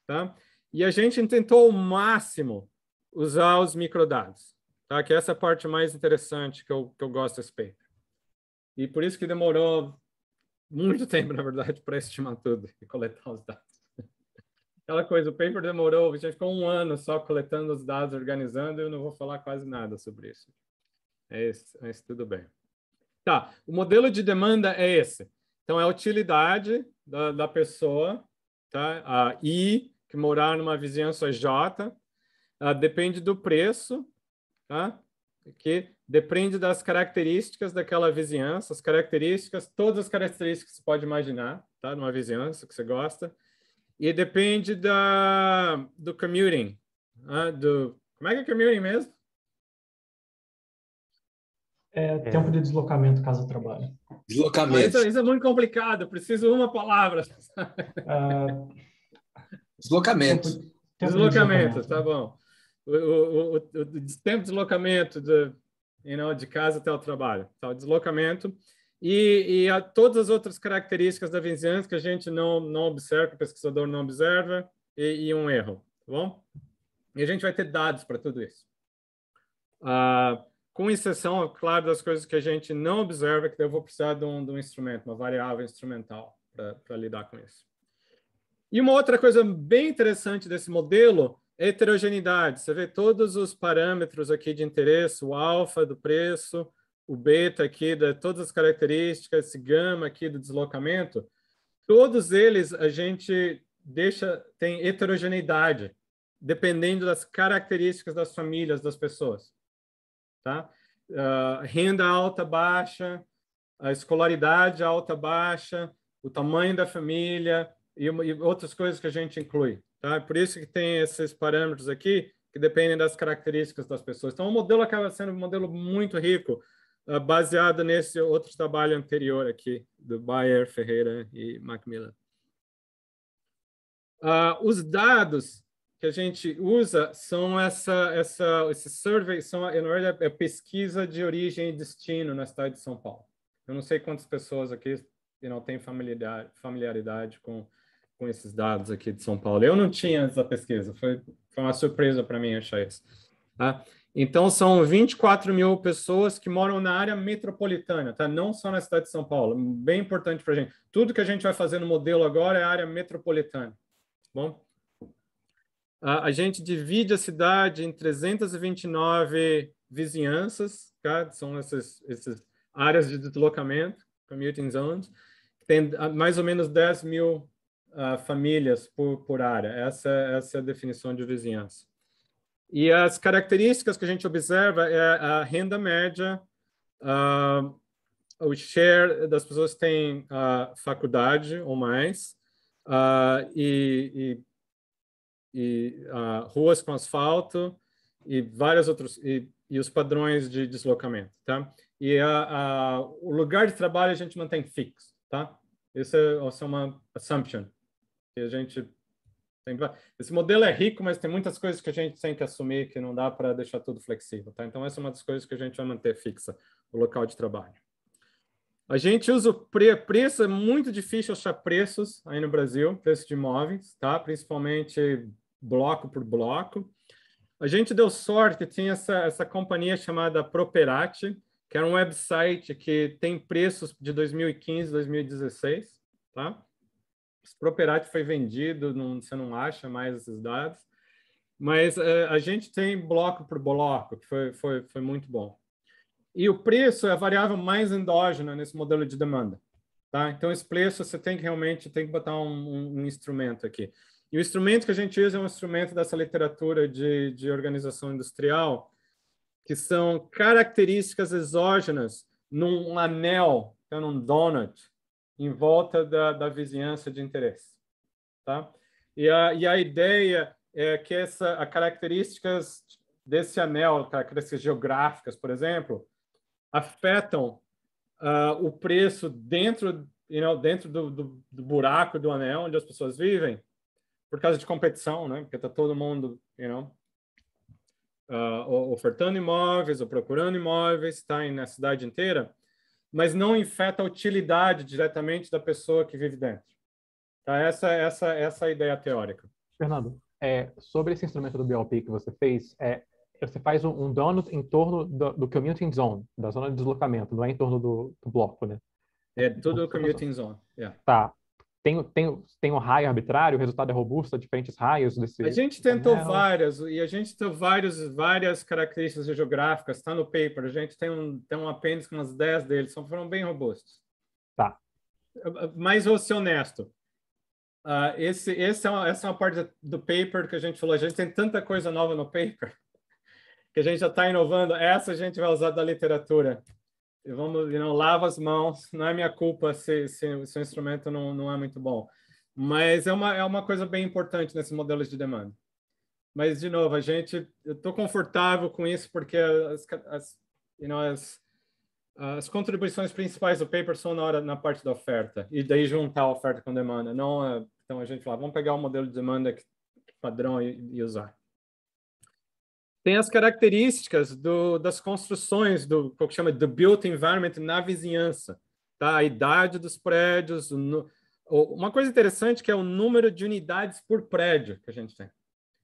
tá? E a gente tentou ao máximo usar os microdados, tá? Que é essa parte mais interessante que eu, que eu gosto desse paper E por isso que demorou muito tempo, na verdade, para estimar tudo e coletar os dados. Aquela coisa, o paper demorou, a gente ficou um ano só coletando os dados, organizando, e eu não vou falar quase nada sobre isso. É isso, mas é tudo bem. Tá, o modelo de demanda é esse. Então, é a utilidade da, da pessoa, tá? A I, que morar numa vizinhança J, depende do preço, tá? que depende das características daquela vizinhança, as características, todas as características que você pode imaginar, tá? Numa vizinhança que você gosta. E depende da, do commuting, uh, do... Como é que é commuting mesmo? É, tempo de deslocamento casa trabalho. Deslocamento. Ah, isso, é, isso, é muito complicado, preciso de uma palavra. Uh... Deslocamento. Tempo, tempo deslocamento, de deslocamento, tá bom o, o, o, o tempo de deslocamento de, you know, de casa até o trabalho, tá? o deslocamento e, e todas as outras características da vizinhança que a gente não, não observa, o pesquisador não observa, e, e um erro, tá bom? E a gente vai ter dados para tudo isso. Uh, com exceção, é claro, das coisas que a gente não observa, que eu vou precisar de um, de um instrumento, uma variável instrumental para lidar com isso. E uma outra coisa bem interessante desse modelo heterogeneidade. Você vê todos os parâmetros aqui de interesse, o alfa do preço, o beta aqui, de todas as características, esse gama aqui do deslocamento. Todos eles a gente deixa, tem heterogeneidade, dependendo das características das famílias das pessoas. Tá? Uh, renda alta, baixa, a escolaridade alta, baixa, o tamanho da família e, e outras coisas que a gente inclui. Tá? por isso que tem esses parâmetros aqui que dependem das características das pessoas. Então, o modelo acaba sendo um modelo muito rico, uh, baseado nesse outro trabalho anterior aqui, do Bayer, Ferreira e Macmillan. Uh, os dados que a gente usa são essa, essa, esse survey, são, na verdade, é pesquisa de origem e destino na cidade de São Paulo. Eu não sei quantas pessoas aqui não têm familiaridade, familiaridade com com esses dados aqui de São Paulo. Eu não tinha essa pesquisa, foi, foi uma surpresa para mim achar isso. Tá? Então, são 24 mil pessoas que moram na área metropolitana, tá? não só na cidade de São Paulo. Bem importante para a gente. Tudo que a gente vai fazer no modelo agora é área metropolitana. Tá bom, a, a gente divide a cidade em 329 vizinhanças, tá? são essas, essas áreas de deslocamento, commuting zones, tem ah, mais ou menos 10 mil uh, famílias por, por área. Essa, essa é a definição de vizinhança. E as características que a gente observa é a renda média, uh, o share das pessoas que têm uh, faculdade ou mais, uh, e, e, e ruas com asfalto, e vários outros, e, e os padrões de deslocamento, tá? E a, a, o lugar de trabalho a gente mantém fixo, tá? Isso é, é uma assumption que a gente esse modelo é rico, mas tem muitas coisas que a gente tem que assumir que não dá para deixar tudo flexível, tá? Então essa é uma das coisas que a gente vai manter fixa o local de trabalho. A gente usa o pre preço, é muito difícil achar preços aí no Brasil, preço de imóveis, tá? Principalmente bloco por bloco. A gente deu sorte, tinha essa, essa companhia chamada Properati, que era um website que tem preços de 2015, 2016, tá? proprietário foi vendido, não, você não acha mais esses dados. Mas é, a gente tem bloco por bloco, que foi, foi, foi muito bom. E o preço é a variável mais endógena nesse modelo de demanda. Tá? Então, esse preço você tem que realmente tem que botar um, um, um instrumento aqui. E o instrumento que a gente usa é um instrumento dessa literatura de, de organização industrial, que são características exógenas num anel, então num donut, em volta da, da vizinhança de interesse. Tá? E, a, e a ideia é que essa, as características desse anel, tá? características geográficas, por exemplo, afetam uh, o preço dentro, you know, dentro do, do, do, buraco do anel onde as pessoas vivem, por causa de competição, né? porque está todo mundo you know, uh, ofertando imóveis ou procurando imóveis, está na cidade inteira mas não afeta a utilidade diretamente da pessoa que vive dentro. Tá? Essa, essa, essa é a ideia teórica. Fernando, é, sobre esse instrumento do BLP que você fez, é, você faz um, um donut em torno do, do, commuting zone, da zona de deslocamento, não é em torno do, do bloco, né? É tudo commuting zone. Yeah. Tá tem, tem, tem um raio arbitrário, o resultado é robusto diferentes raios desse. A gente tentou várias, e a gente tem várias, várias características geográficas, está no paper, a gente tem um, tem um apêndice com umas 10 deles, são, foram bem robustos. Tá. Mas vou ser honesto. Uh, esse, esse é uma, essa é uma parte do paper que a gente falou, a gente tem tanta coisa nova no paper que a gente já está inovando, essa a gente vai usar da literatura vamos, não lava as mãos, não é minha culpa se, se, se o instrumento não, não é muito bom. Mas é uma, é uma coisa bem importante nesses modelos de demanda. Mas, de novo, a gente, eu estou confortável com isso porque as, as, you know, as, as contribuições principais do paper são na, hora, na parte da oferta, e daí juntar a oferta com demanda. Não, então, a gente fala, vamos pegar o um modelo de demanda padrão e, e usar tem as características do, das construções, do que chama de built environment na vizinhança, tá? a idade dos prédios. No, uma coisa interessante que é o número de unidades por prédio que a gente tem,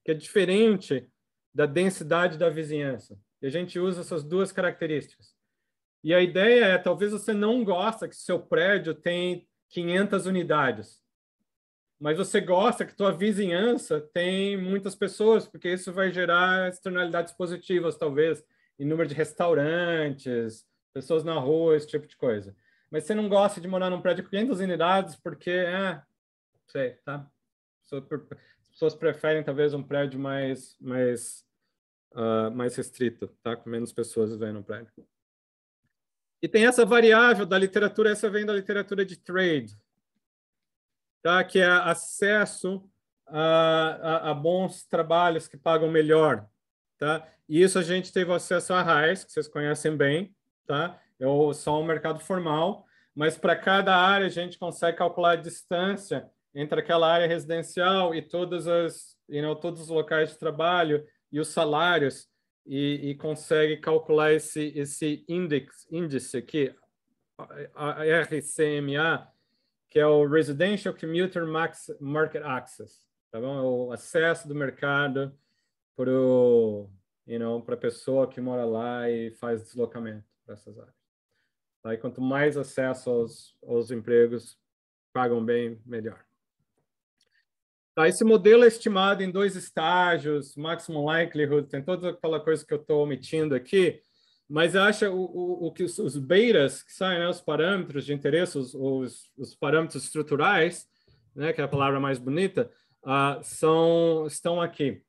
que é diferente da densidade da vizinhança. E a gente usa essas duas características. E a ideia é, talvez você não gosta que seu prédio tem 500 unidades mas você gosta que tua vizinhança tem muitas pessoas, porque isso vai gerar externalidades positivas, talvez, em número de restaurantes, pessoas na rua, esse tipo de coisa. Mas você não gosta de morar num prédio com 500 unidades porque, é, sei, tá? As pessoas preferem, talvez, um prédio mais, mais, uh, mais restrito, tá? Com menos pessoas vivendo no prédio. E tem essa variável da literatura, essa vem da literatura de trade, tá? que é acesso a, a, a bons trabalhos que pagam melhor. Tá? E isso a gente teve acesso à RAIS, que vocês conhecem bem, tá? é só um mercado formal, mas para cada área a gente consegue calcular a distância entre aquela área residencial e todas as, you know, todos os locais de trabalho e os salários, e, e consegue calcular esse, esse índice, índice que RCMA, que é o Residential Commuter Market Access, tá bom? É o acesso do mercado para you know, para a pessoa que mora lá e faz deslocamento para essas áreas. Tá? E quanto mais acesso aos, aos empregos pagam bem, melhor. Tá, esse modelo é estimado em dois estágios, maximum likelihood, tem toda aquela coisa que eu estou omitindo aqui, mas acha o, o, o que os, os, beiras, que saem né, os parâmetros de interesse, os, os, os, parâmetros estruturais, né, que é a palavra mais bonita, uh, são, estão aqui.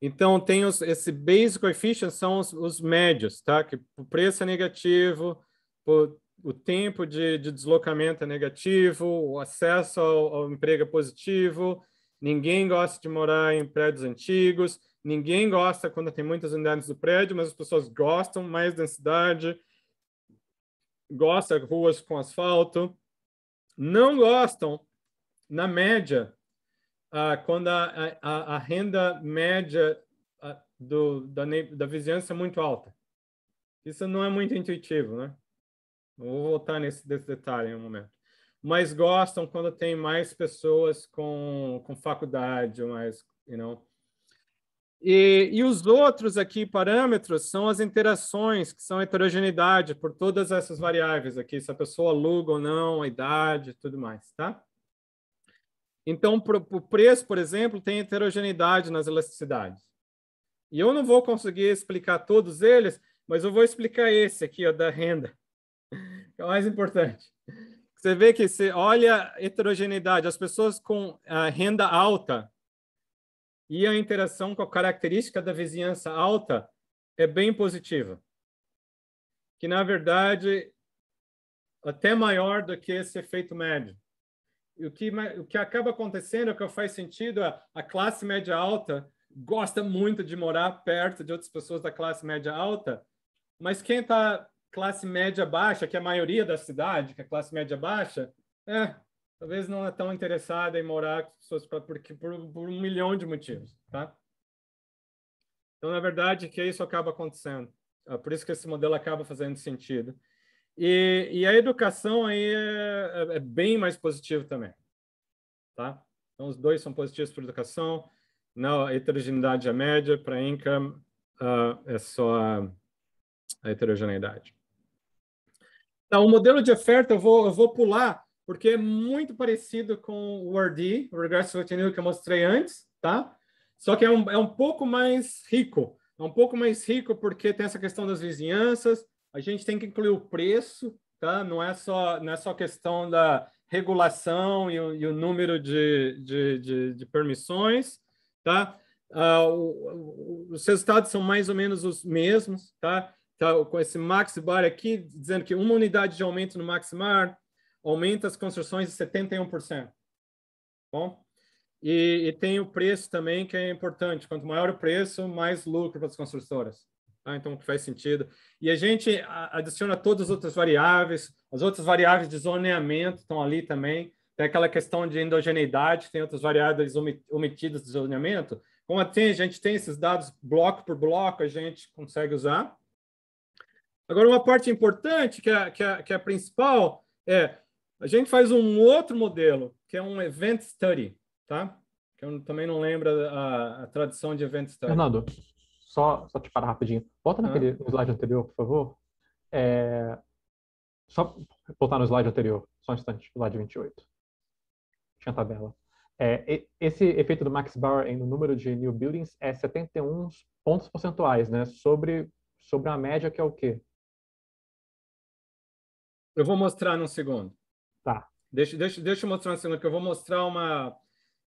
Então, tem os, esse basic coefficient, são os, os médios, tá? que o preço é negativo, o, o tempo de, de, deslocamento é negativo, o acesso ao, ao emprego é positivo, Ninguém gosta de morar em prédios antigos, ninguém gosta quando tem muitas unidades do prédio, mas as pessoas gostam mais densidade, gostam ruas com asfalto. Não gostam, na média, ah, quando a, a, a, renda média ah, do, da, da vizinhança é muito alta. Isso não é muito intuitivo, né? Vou voltar nesse, nesse detalhe em um momento mas gostam quando tem mais pessoas com, com faculdade, mais, you know. E, e os outros aqui parâmetros são as interações, que são heterogeneidade por todas essas variáveis aqui, se a pessoa aluga ou não, a idade, tudo mais, tá? Então, o preço, por exemplo, tem heterogeneidade nas elasticidades. E eu não vou conseguir explicar todos eles, mas eu vou explicar esse aqui, ó, da renda, que é o mais importante. Você vê que se olha a heterogeneidade, as pessoas com ah, renda alta e a interação com a característica da vizinhança alta é bem positiva. Que, na verdade, até maior do que esse efeito médio. E o que, o que acaba acontecendo, o que faz sentido, é a classe média alta gosta muito de morar perto de outras pessoas da classe média alta, mas quem está classe média baixa, que é a maioria da cidade, que é classe média baixa, é, talvez não é tão interessada em morar com pessoas pra, porque, por, por, um milhão de motivos, tá? Então, na verdade, que isso acaba acontecendo. É por isso que esse modelo acaba fazendo sentido. E, e a educação aí é, é, é bem mais positivo também, tá? Então, os dois são positivos para a educação. Não, a heterogeneidade é média, para income uh, é só a heterogeneidade tá o modelo de oferta eu vou, eu vou pular, porque é muito parecido com o RD, o Regresso Retinue, que eu mostrei antes, tá? Só que é um, é um pouco mais rico. É um pouco mais rico porque tem essa questão das vizinhanças, a gente tem que incluir o preço, tá? Não é só, não é só questão da regulação e o, e o número de, de, de, de permissões, tá? Uh, o, o, os resultados são mais ou menos os mesmos, tá? tá, com esse max bar aqui, dizendo que uma unidade de aumento no max mar aumenta as construções de 71%. Bom? E, e, tem o preço também, que é importante. Quanto maior o preço, mais lucro para as construtoras. Tá? Então, faz sentido. E a gente adiciona todas as outras variáveis, as outras variáveis de zoneamento estão ali também. Tem aquela questão de endogeneidade, tem outras variáveis omitidas de zoneamento. Como a gente tem esses dados bloco por bloco, a gente consegue usar. Agora, uma parte importante, que é, que é, que é a principal, é a gente faz um outro modelo, que é um event study, tá? Que eu também não lembro a, a tradição de event study. Fernando, só, só te parar rapidinho. Volta ah. naquele ah. slide anterior, por favor. É... Só voltar no slide anterior, só um instante, slide 28. Tinha a tabela. É, esse efeito do Max Bauer no número de new buildings é 71 pontos percentuais, né? Sobre, sobre a média que é o quê? Eu vou mostrar num segundo. Tá. Deixa, deixa, deixa eu mostrar um segundo, que eu vou mostrar uma.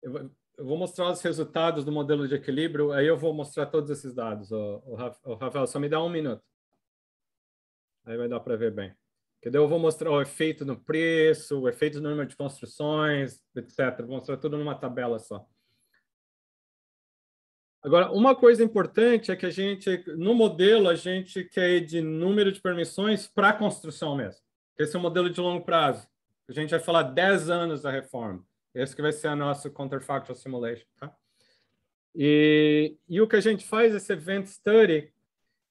Eu, eu, vou mostrar os resultados do modelo de equilíbrio, aí eu vou mostrar todos esses dados. O, Rafael, só me dá um minuto. Aí vai dar para ver bem. Que daí eu vou mostrar o efeito no preço, o efeito no número de construções, etc. Vou mostrar tudo numa tabela só. Agora, uma coisa importante é que a gente, no modelo, a gente quer de número de permissões para construção mesmo. Esse é o modelo de longo prazo. A gente vai falar 10 anos da reforma. Esse que vai ser a nossa counterfactual simulation, tá? E, e o que a gente faz é esse event study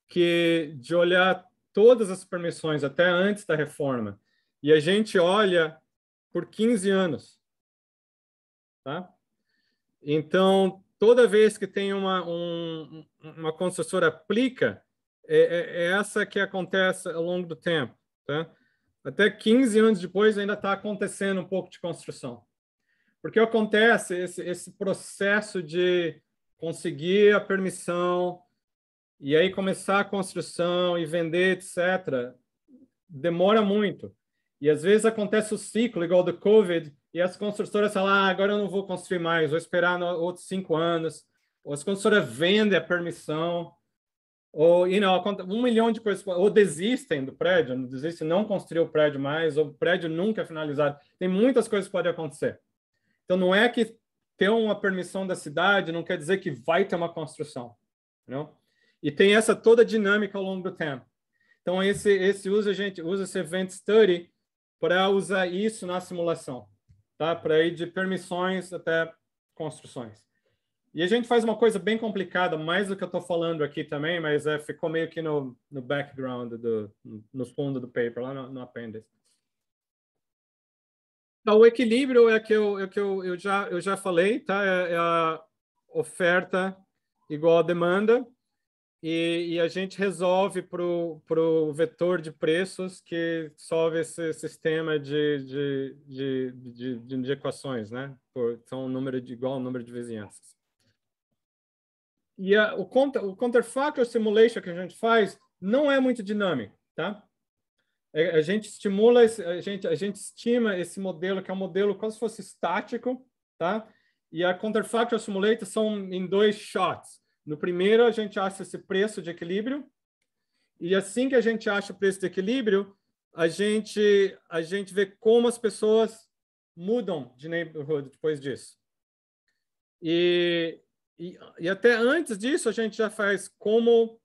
que de olhar todas as permissões até antes da reforma e a gente olha por 15 anos, tá? Então toda vez que tem uma um, uma concessora aplica é, é, é essa que acontece ao longo do tempo, tá? Até 15 anos depois ainda está acontecendo um pouco de construção. Porque acontece esse, esse processo de conseguir a permissão e aí começar a construção e vender, etc., demora muito. E às vezes acontece o ciclo, igual do COVID, e as construtoras falam, ah, agora eu não vou construir mais, vou esperar outros cinco anos. Ou as construtoras vendem a permissão ou you know, um milhão de coisas, ou desistem do prédio, não desistem, não construir o prédio mais, ou o prédio nunca é finalizado. Tem muitas coisas que podem acontecer. Então, não é que ter uma permissão da cidade não quer dizer que vai ter uma construção. Não? E tem essa toda dinâmica ao longo do tempo. Então, esse, esse usa a gente usa esse event study para usar isso na simulação, tá? para ir de permissões até construções. E a gente faz uma coisa bem complicada, mais do que eu estou falando aqui também, mas é, ficou meio que no, no background, do, no fundo do paper, lá no, no appendix. Então, o equilíbrio é que eu, é que eu, eu, já, eu já falei, tá? É, é a oferta igual à demanda. E, e, a gente resolve para o vetor de preços que solve esse sistema de, de, de, de, de equações, né? Por, são um número de, igual ao número de vizinhanças. E a, o, counter, o counterfactual simulation que a gente faz não é muito dinâmico, tá? É, a gente estimula, esse, a gente, a gente estima esse modelo, que é um modelo como se fosse estático, tá? E a counterfactual simulator são em dois shots. No primeiro, a gente acha esse preço de equilíbrio, e assim que a gente acha o preço de equilíbrio, a gente, a gente vê como as pessoas mudam de neighborhood depois disso. E, e, e até antes disso, a gente já faz como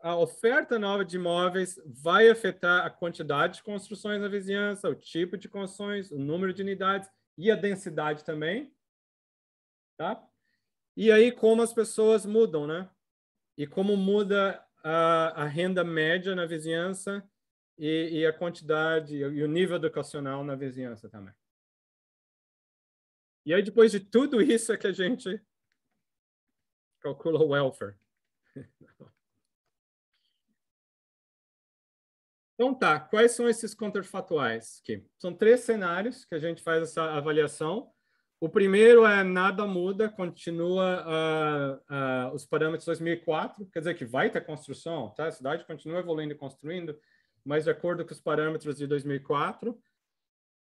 a oferta nova de imóveis vai afetar a quantidade de construções na vizinhança, o tipo de construções, o número de unidades e a densidade também, tá? E aí como as pessoas mudam, né? E como muda a, a renda média na vizinhança e, e a quantidade e o nível educacional na vizinhança também. E aí depois de tudo isso é que a gente calcula o welfare. Então tá, quais são esses counterfatuais aqui? São três cenários que a gente faz essa avaliação. O primeiro é nada muda, continua uh, uh, os parâmetros 2004, quer dizer que vai ter construção, tá? A cidade continua evoluindo e construindo, mas de acordo com os parâmetros de 2004.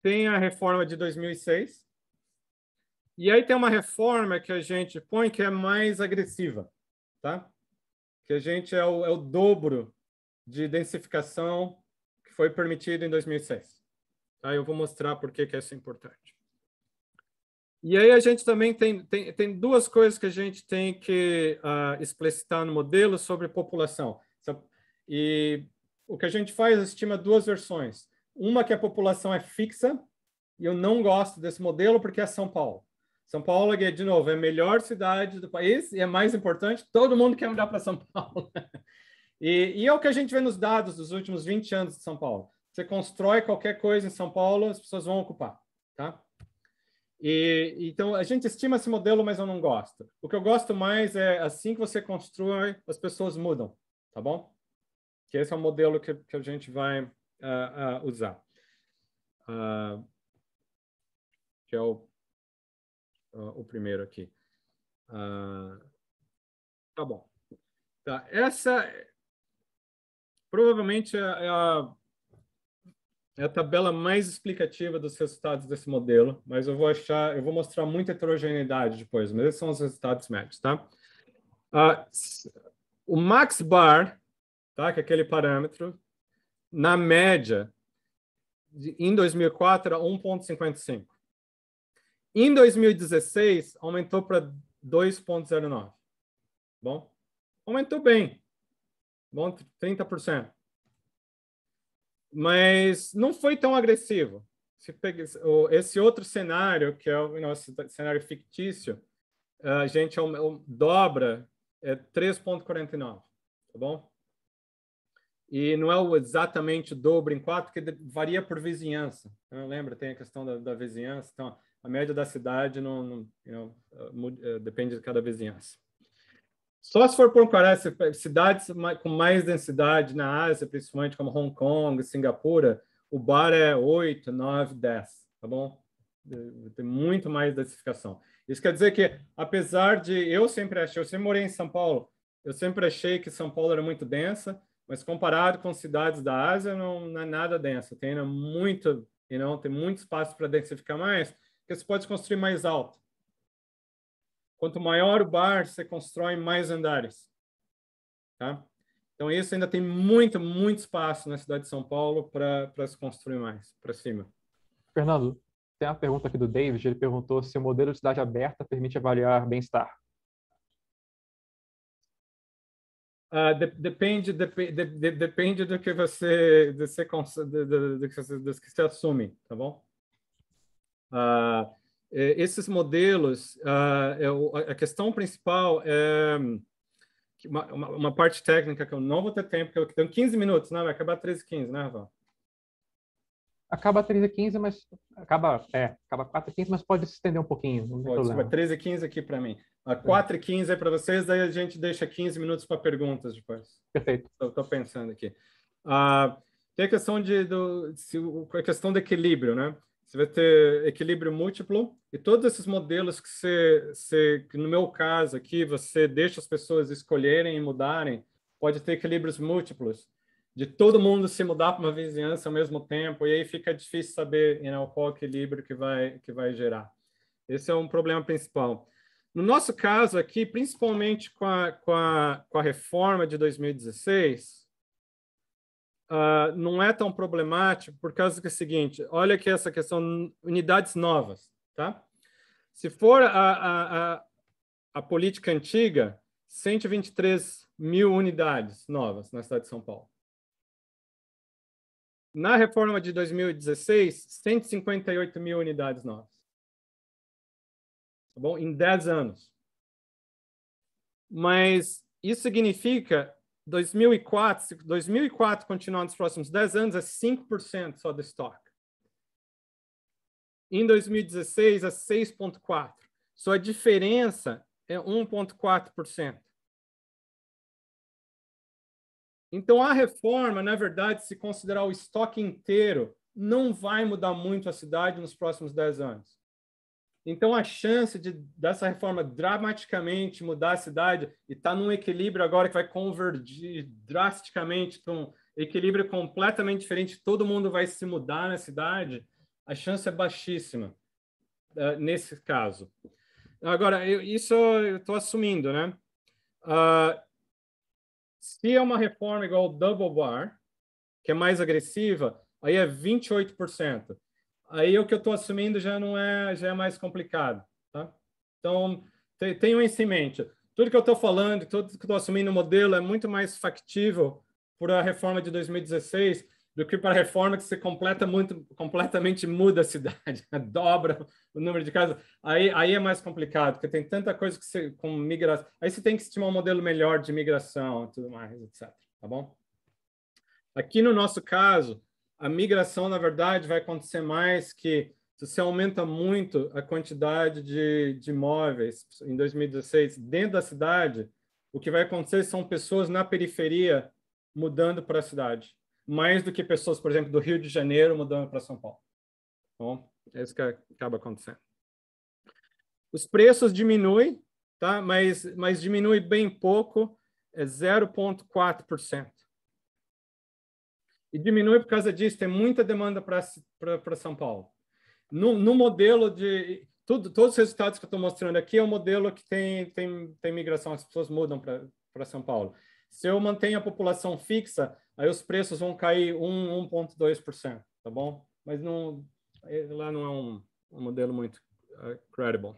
Tem a reforma de 2006, e aí tem uma reforma que a gente põe que é mais agressiva, tá? Que a gente é o, é o dobro de densificação que foi permitido em 2006. Tá? Eu vou mostrar por que, que é isso é importante. E aí a gente também tem, tem, tem duas coisas que a gente tem que uh, explicitar no modelo sobre população. Então, e o que a gente faz estima duas versões. Uma que a população é fixa, e eu não gosto desse modelo porque é São Paulo. São Paulo, é, de novo, é a melhor cidade do país e é mais importante. Todo mundo quer mudar para São Paulo. e, e é o que a gente vê nos dados dos últimos 20 anos de São Paulo. Você constrói qualquer coisa em São Paulo, as pessoas vão ocupar, tá? E, então, a gente estima esse modelo, mas eu não gosto. O que eu gosto mais é assim que você constrói, as pessoas mudam, tá bom? Que esse é o modelo que, que a gente vai uh, uh, usar. Uh, que é o uh, o primeiro aqui. Uh, tá bom. Tá, essa provavelmente é, é a, é a tabela mais explicativa dos resultados desse modelo, mas eu vou achar, eu vou mostrar muita heterogeneidade depois, mas esses são os resultados médios, tá? Uh, o max bar, tá, que é aquele parâmetro, na média, de, em 2004, era 1,55. Em 2016, aumentou para 2,09. Bom, aumentou bem. Bom, 30%. Mas não foi tão agressivo. Esse outro cenário, que é o nosso cenário fictício, a gente dobra é 3,49, tá bom? E não é exatamente o dobro em quatro, porque varia por vizinhança. Lembra, tem a questão da, da vizinhança. Então, a média da cidade não, não you know, eh, eh, depende de cada vizinhança. Só se for por procurar cidades com mais densidade na Ásia, principalmente como Hong Kong, Singapura, o bar é 8, 9, 10, tá bom? Eh, tem muito mais densificação. Isso quer dizer que, apesar de eu sempre achei, eu sempre morei em São Paulo, eu sempre achei que São Paulo era muito densa, mas comparado com cidades da Ásia, não, não é nada densa. Tem muito, não tem muito espaço para densificar mais porque você pode construir mais alto. Quanto maior o bar, você constrói mais andares. Tá? Então, isso ainda tem muito, muito espaço na cidade de São Paulo para se construir mais, para cima. Fernando, tem uma pergunta aqui do David. Ele perguntou se o modelo de cidade aberta permite avaliar bem-estar. Uh, de, depende, de, de, depende do que você, do, do, do que você assume, tá bom? Ah, é, esses modelos, ah, é a questão principal é uma, uma, parte técnica que eu não vou ter tempo, porque eu tenho 15 minutos, né? vai acabar 13 e 15, né, Rafa? Acaba 13 e 15, mas acaba, é, acaba 4 e 15, mas pode se estender um pouquinho. Não pode, desculpa, 13 e 15 aqui para mim. A ah, 4 e 15 é para vocês, daí a gente deixa 15 minutos para perguntas depois. Perfeito. Estou pensando aqui. Ah, tem a questão de do, se, a questão do equilíbrio, né? Você vai ter equilíbrio múltiplo e todos esses modelos que você, você que no meu caso aqui, você deixa as pessoas escolherem e mudarem, pode ter equilíbrios múltiplos de todo mundo se mudar para uma vizinhança ao mesmo tempo e aí fica difícil saber you know, qual equilíbrio que vai que vai gerar. Esse é um problema principal. No nosso caso aqui, principalmente com a, com a, com a reforma de 2016, uh, não é tão problemático por causa do é seguinte, olha que essa questão, unidades novas, tá? Se for a, a, a, a política antiga, 123 mil unidades novas na cidade de São Paulo. Na reforma de 2016, 158 mil unidades novas. Tá bom? Em 10 anos. Mas isso significa 2004, se 2004 continuar nos próximos 10 anos, é 5% só do estoque. Em 2016, é 6,4%. Só a diferença é 1,4%. Então, a reforma, na verdade, se considerar o estoque inteiro, não vai mudar muito a cidade nos próximos 10 anos. Então, a chance de dessa reforma dramaticamente mudar a cidade e estar tá num equilíbrio agora que vai convergir drasticamente para um equilíbrio completamente diferente, todo mundo vai se mudar na cidade, a chance é baixíssima uh, nesse caso. Agora, eu, isso eu estou assumindo, né? Uh, se é uma reforma igual o double bar, que é mais agressiva, aí é 28%. Aí o que eu estou assumindo já não é já é mais complicado, tá? Então tenham isso em mente. Tudo que eu estou falando, tudo que eu estou assumindo o modelo é muito mais factível para a reforma de 2016 do que para a reforma que se completa muito, completamente muda a cidade, dobra o número de casas. Aí, aí é mais complicado, porque tem tanta coisa que você, com migração. Aí você tem que estimar um modelo melhor de migração e tudo mais, etc. Tá bom? Aqui no nosso caso, a migração, na verdade, vai acontecer mais que se você aumenta muito a quantidade de, de imóveis em 2016 dentro da cidade, o que vai acontecer são pessoas na periferia mudando para a cidade, mais do que pessoas, por exemplo, do Rio de Janeiro mudando para São Paulo. Bom, é isso que acaba acontecendo. Os preços diminuem, tá? mas, mas diminui bem pouco, é 0,4%. E diminui por causa disso, tem muita demanda para São Paulo. No, no modelo de. Tudo, todos os resultados que eu estou mostrando aqui é um modelo que tem, tem, tem migração, as pessoas mudam para São Paulo. Se eu mantenho a população fixa, aí os preços vão cair 1,2%, tá bom? Mas não, é, lá não é um, um modelo muito uh, credible.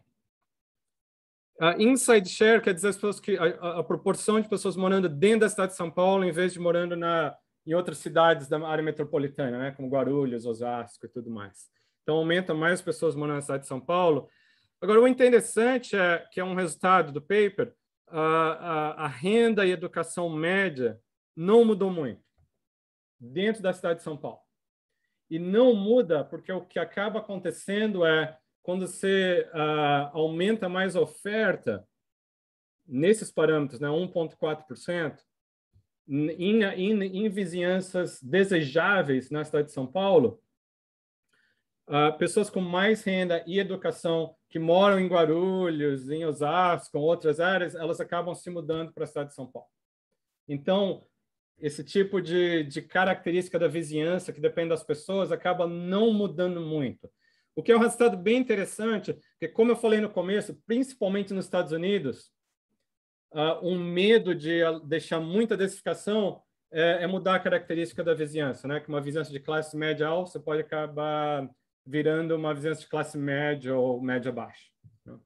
Uh, inside share quer dizer as pessoas que a, a, a, proporção de pessoas morando dentro da cidade de São Paulo em vez de morando na em outras cidades da área metropolitana, né, como Guarulhos, Osasco e tudo mais. Então, aumenta mais pessoas morando na cidade de São Paulo. Agora, o interessante é que é um resultado do paper, a, a, a renda e educação média não mudou muito dentro da cidade de São Paulo. E não muda porque o que acaba acontecendo é quando você uh, aumenta mais a oferta nesses parâmetros, né, 1,4%, em, em, em vizinhanças desejáveis na cidade de São Paulo, uh, pessoas com mais renda e educação que moram em Guarulhos, em Osasco, em outras áreas, elas acabam se mudando para a cidade de São Paulo. Então, esse tipo de, de característica da vizinhança, que depende das pessoas, acaba não mudando muito. O que é um resultado bem interessante, porque, como eu falei no começo, principalmente nos Estados Unidos, uh, um medo de deixar muita densificação é, é, mudar a característica da vizinhança, né? Que uma vizinhança de classe média alta você pode acabar virando uma vizinhança de classe média ou média baixa. Né?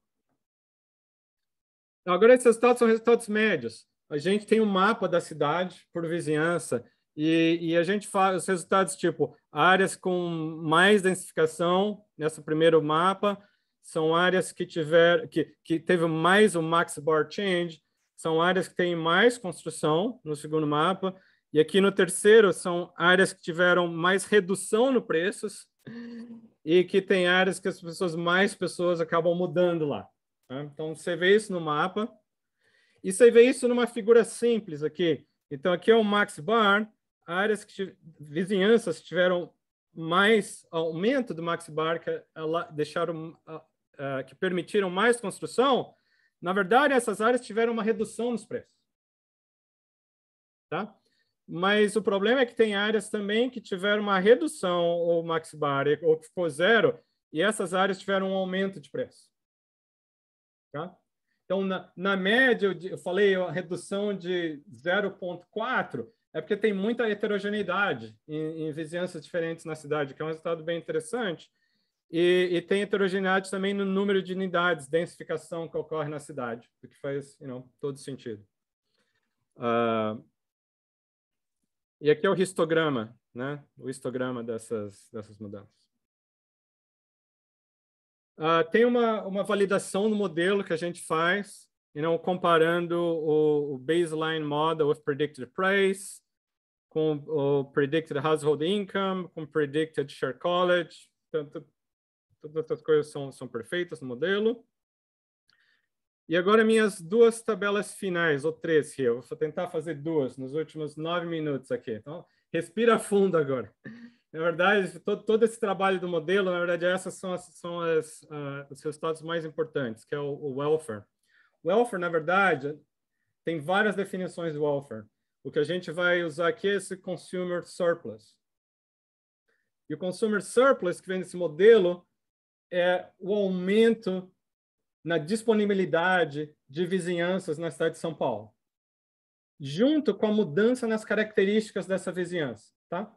Agora, esses resultados são resultados médios. A gente tem um mapa da cidade por vizinhança e, e a gente faz os resultados tipo áreas com mais densificação nesse primeiro mapa são áreas que tiver que, que teve mais o max bar change são áreas que têm mais construção no segundo mapa, e aqui no terceiro são áreas que tiveram mais redução no preços e que tem áreas que as pessoas, mais pessoas acabam mudando lá. Tá? Então, você vê isso no mapa e você vê isso numa figura simples aqui. Então, aqui é o max bar, áreas que vizinhanças que tiveram mais aumento do max bar, que, é deixaram, ah, ah, que permitiram mais construção, na verdade, essas áreas tiveram uma redução nos preços. Tá? Mas o problema é que tem áreas também que tiveram uma redução, ou max bar, ou que ficou zero, e essas áreas tiveram um aumento de preço. Tá? Então, na, na média, eu, falei a redução de 0,4, é porque tem muita heterogeneidade em, em vizinhanças diferentes na cidade, que é um resultado bem interessante, e, e, tem heterogeneidade também no número de unidades, densificação que ocorre na cidade, o que faz you know, todo sentido. Uh, e aqui é o histograma, né? o histograma dessas, dessas mudanças. Uh, tem uma, uma validação no modelo que a gente faz, you know, comparando o, o baseline model with predicted price, com o predicted household income, com predicted share college, tanto todas essas coisas são, são perfeitas no modelo. E agora minhas duas tabelas finais, ou três, eu vou tentar fazer duas nos últimos nove minutos aqui. Então, respira fundo agora. Na verdade, todo, todo esse trabalho do modelo, na verdade, essas são, as, são as, uh, os resultados mais importantes, que é o, o welfare. Welfare, na verdade, tem várias definições de welfare. O que a gente vai usar aqui é esse consumer surplus. E o consumer surplus, que vem desse modelo, é o aumento na disponibilidade de vizinhanças na cidade de São Paulo, junto com a mudança nas características dessa vizinhança, tá?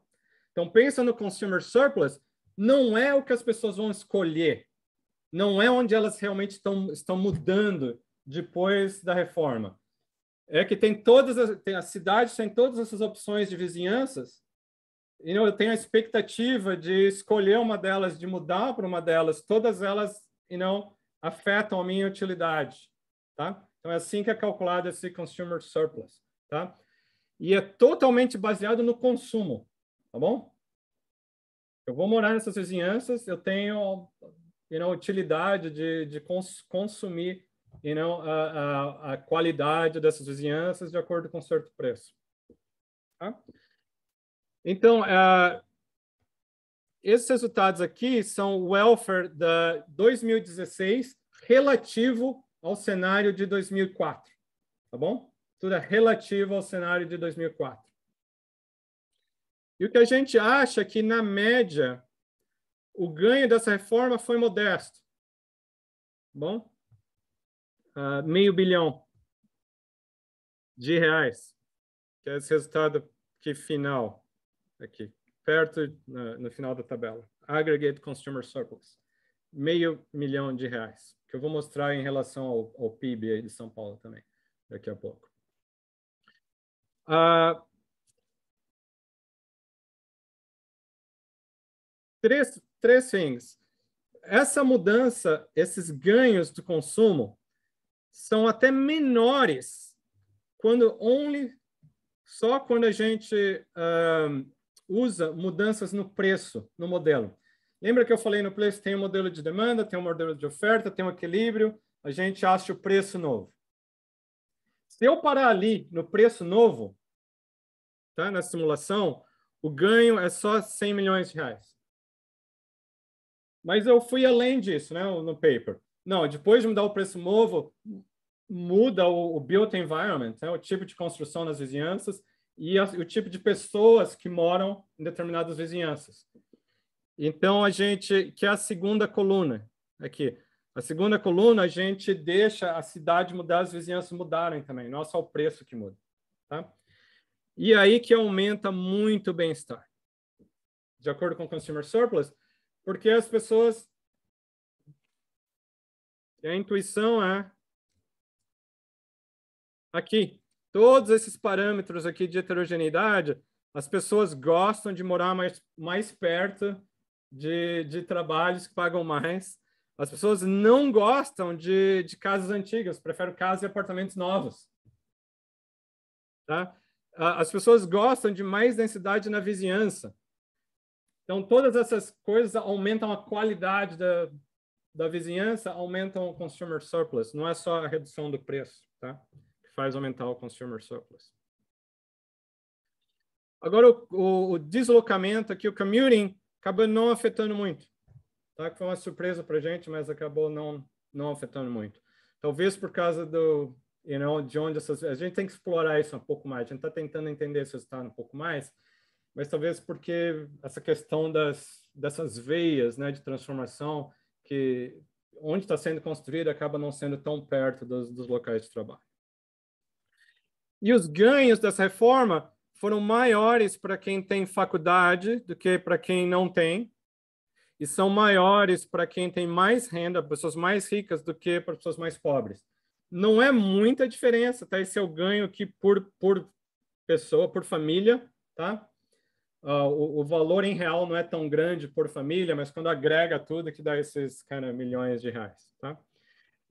Então pensa no consumer surplus, não é o que as pessoas vão escolher, não é onde elas realmente estão estão mudando depois da reforma. É que tem todas as, tem, as cidades têm todas essas opções de vizinhanças eu tenho a expectativa de escolher uma delas, de mudar para uma delas, todas elas e afetam a minha utilidade, tá? Então é assim que é calculado esse consumer surplus, tá? E é totalmente baseado no consumo, tá bom? Eu vou morar nessas vizinhanças, eu tenho you know, utilidade de, de cons consumir you know, a, a, a, qualidade dessas vizinhanças de acordo com certo preço. Tá? Então, uh, esses resultados aqui são o welfare da 2016 relativo ao cenário de 2004, tá bom? Tudo é relativo ao cenário de 2004. E o que a gente acha é que, na média, o ganho dessa reforma foi modesto. Tá bom, uh, meio bilhão de reais, que é esse resultado que final aqui, perto no, no final da tabela. Aggregate Consumer Surplus, meio milhão de reais, que eu vou mostrar em relação ao, ao PIB aí de São Paulo também, daqui a pouco. Uh, três, três things. Essa mudança, esses ganhos do consumo, são até menores quando only só quando a gente um, ah, usa mudanças no preço, no modelo. Lembra que eu falei no preço tem o um modelo de demanda, tem o um modelo de oferta, tem o um equilíbrio, a gente acha o preço novo. Se eu parar ali no preço novo, tá, na simulação, o ganho é só 100 milhões de reais. Mas eu fui além disso, né, no paper. Não, depois de mudar o preço novo, muda o, o built environment, né, o tipo de construção nas vizinhanças, e o tipo de pessoas que moram em determinadas vizinhanças. Então a gente, que é a segunda coluna aqui, a segunda coluna a gente deixa a cidade mudar, as vizinhanças mudarem também, não é só o preço que muda, tá? E aí que aumenta muito o bem-estar, de acordo com o Consumer Surplus, porque as pessoas, a intuição é aqui, todos esses parâmetros aqui de heterogeneidade, as pessoas gostam de morar mais, mais perto de, de trabalhos que pagam mais. As pessoas não gostam de, de casas antigas, preferem casas e apartamentos novos. Tá? As pessoas gostam de mais densidade na vizinhança. Então, todas essas coisas aumentam a qualidade da, da vizinhança, aumentam o consumer surplus, não é só a redução do preço. Tá? faz aumentar o consumer surplus. Agora, o, o, o deslocamento aqui, o commuting, acaba não afetando muito. Tá? foi uma surpresa para a gente, mas acabou não, não afetando muito. Talvez por causa do, you know, de onde essas... A gente tem que explorar isso um pouco mais. A gente está tentando entender esse resultado tá um pouco mais, mas talvez porque essa questão das, dessas veias né, de transformação que onde está sendo construída acaba não sendo tão perto dos, dos locais de trabalho. E os ganhos dessa reforma foram maiores para quem tem faculdade do que para quem não tem, e são maiores para quem tem mais renda, pessoas mais ricas do que para pessoas mais pobres. Não é muita diferença, tá? Esse é o ganho que por, por pessoa, por família, tá? Uh, o, o, valor em real não é tão grande por família, mas quando agrega tudo, que dá esses cara milhões de reais, tá?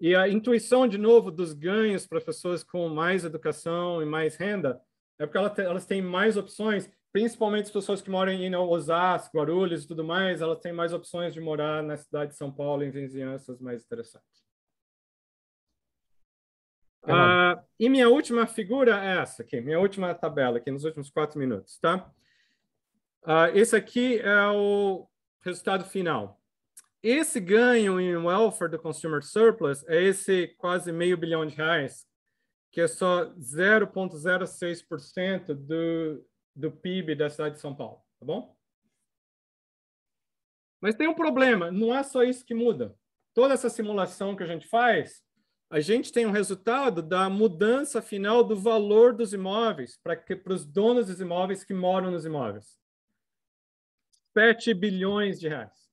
E a intuição, de novo, dos ganhos para pessoas com mais educação e mais renda é porque elas têm, mais opções, principalmente as pessoas que moram em Osasco, Guarulhos e tudo mais, elas têm mais opções de morar na cidade de São Paulo, em vizinhanças mais interessantes. Tá ah, e minha última figura é essa aqui, minha última tabela aqui, nos últimos quatro minutos, tá? Ah, esse aqui é o resultado final. Esse ganho em welfare do consumer surplus é esse quase meio bilhão de reais, que é só 0,06% do, do PIB da cidade de São Paulo, tá bom? Mas tem um problema, não é só isso que muda. Toda essa simulação que a gente faz, a gente tem um resultado da mudança final do valor dos imóveis para os donos dos imóveis que moram nos imóveis. 7 bilhões de reais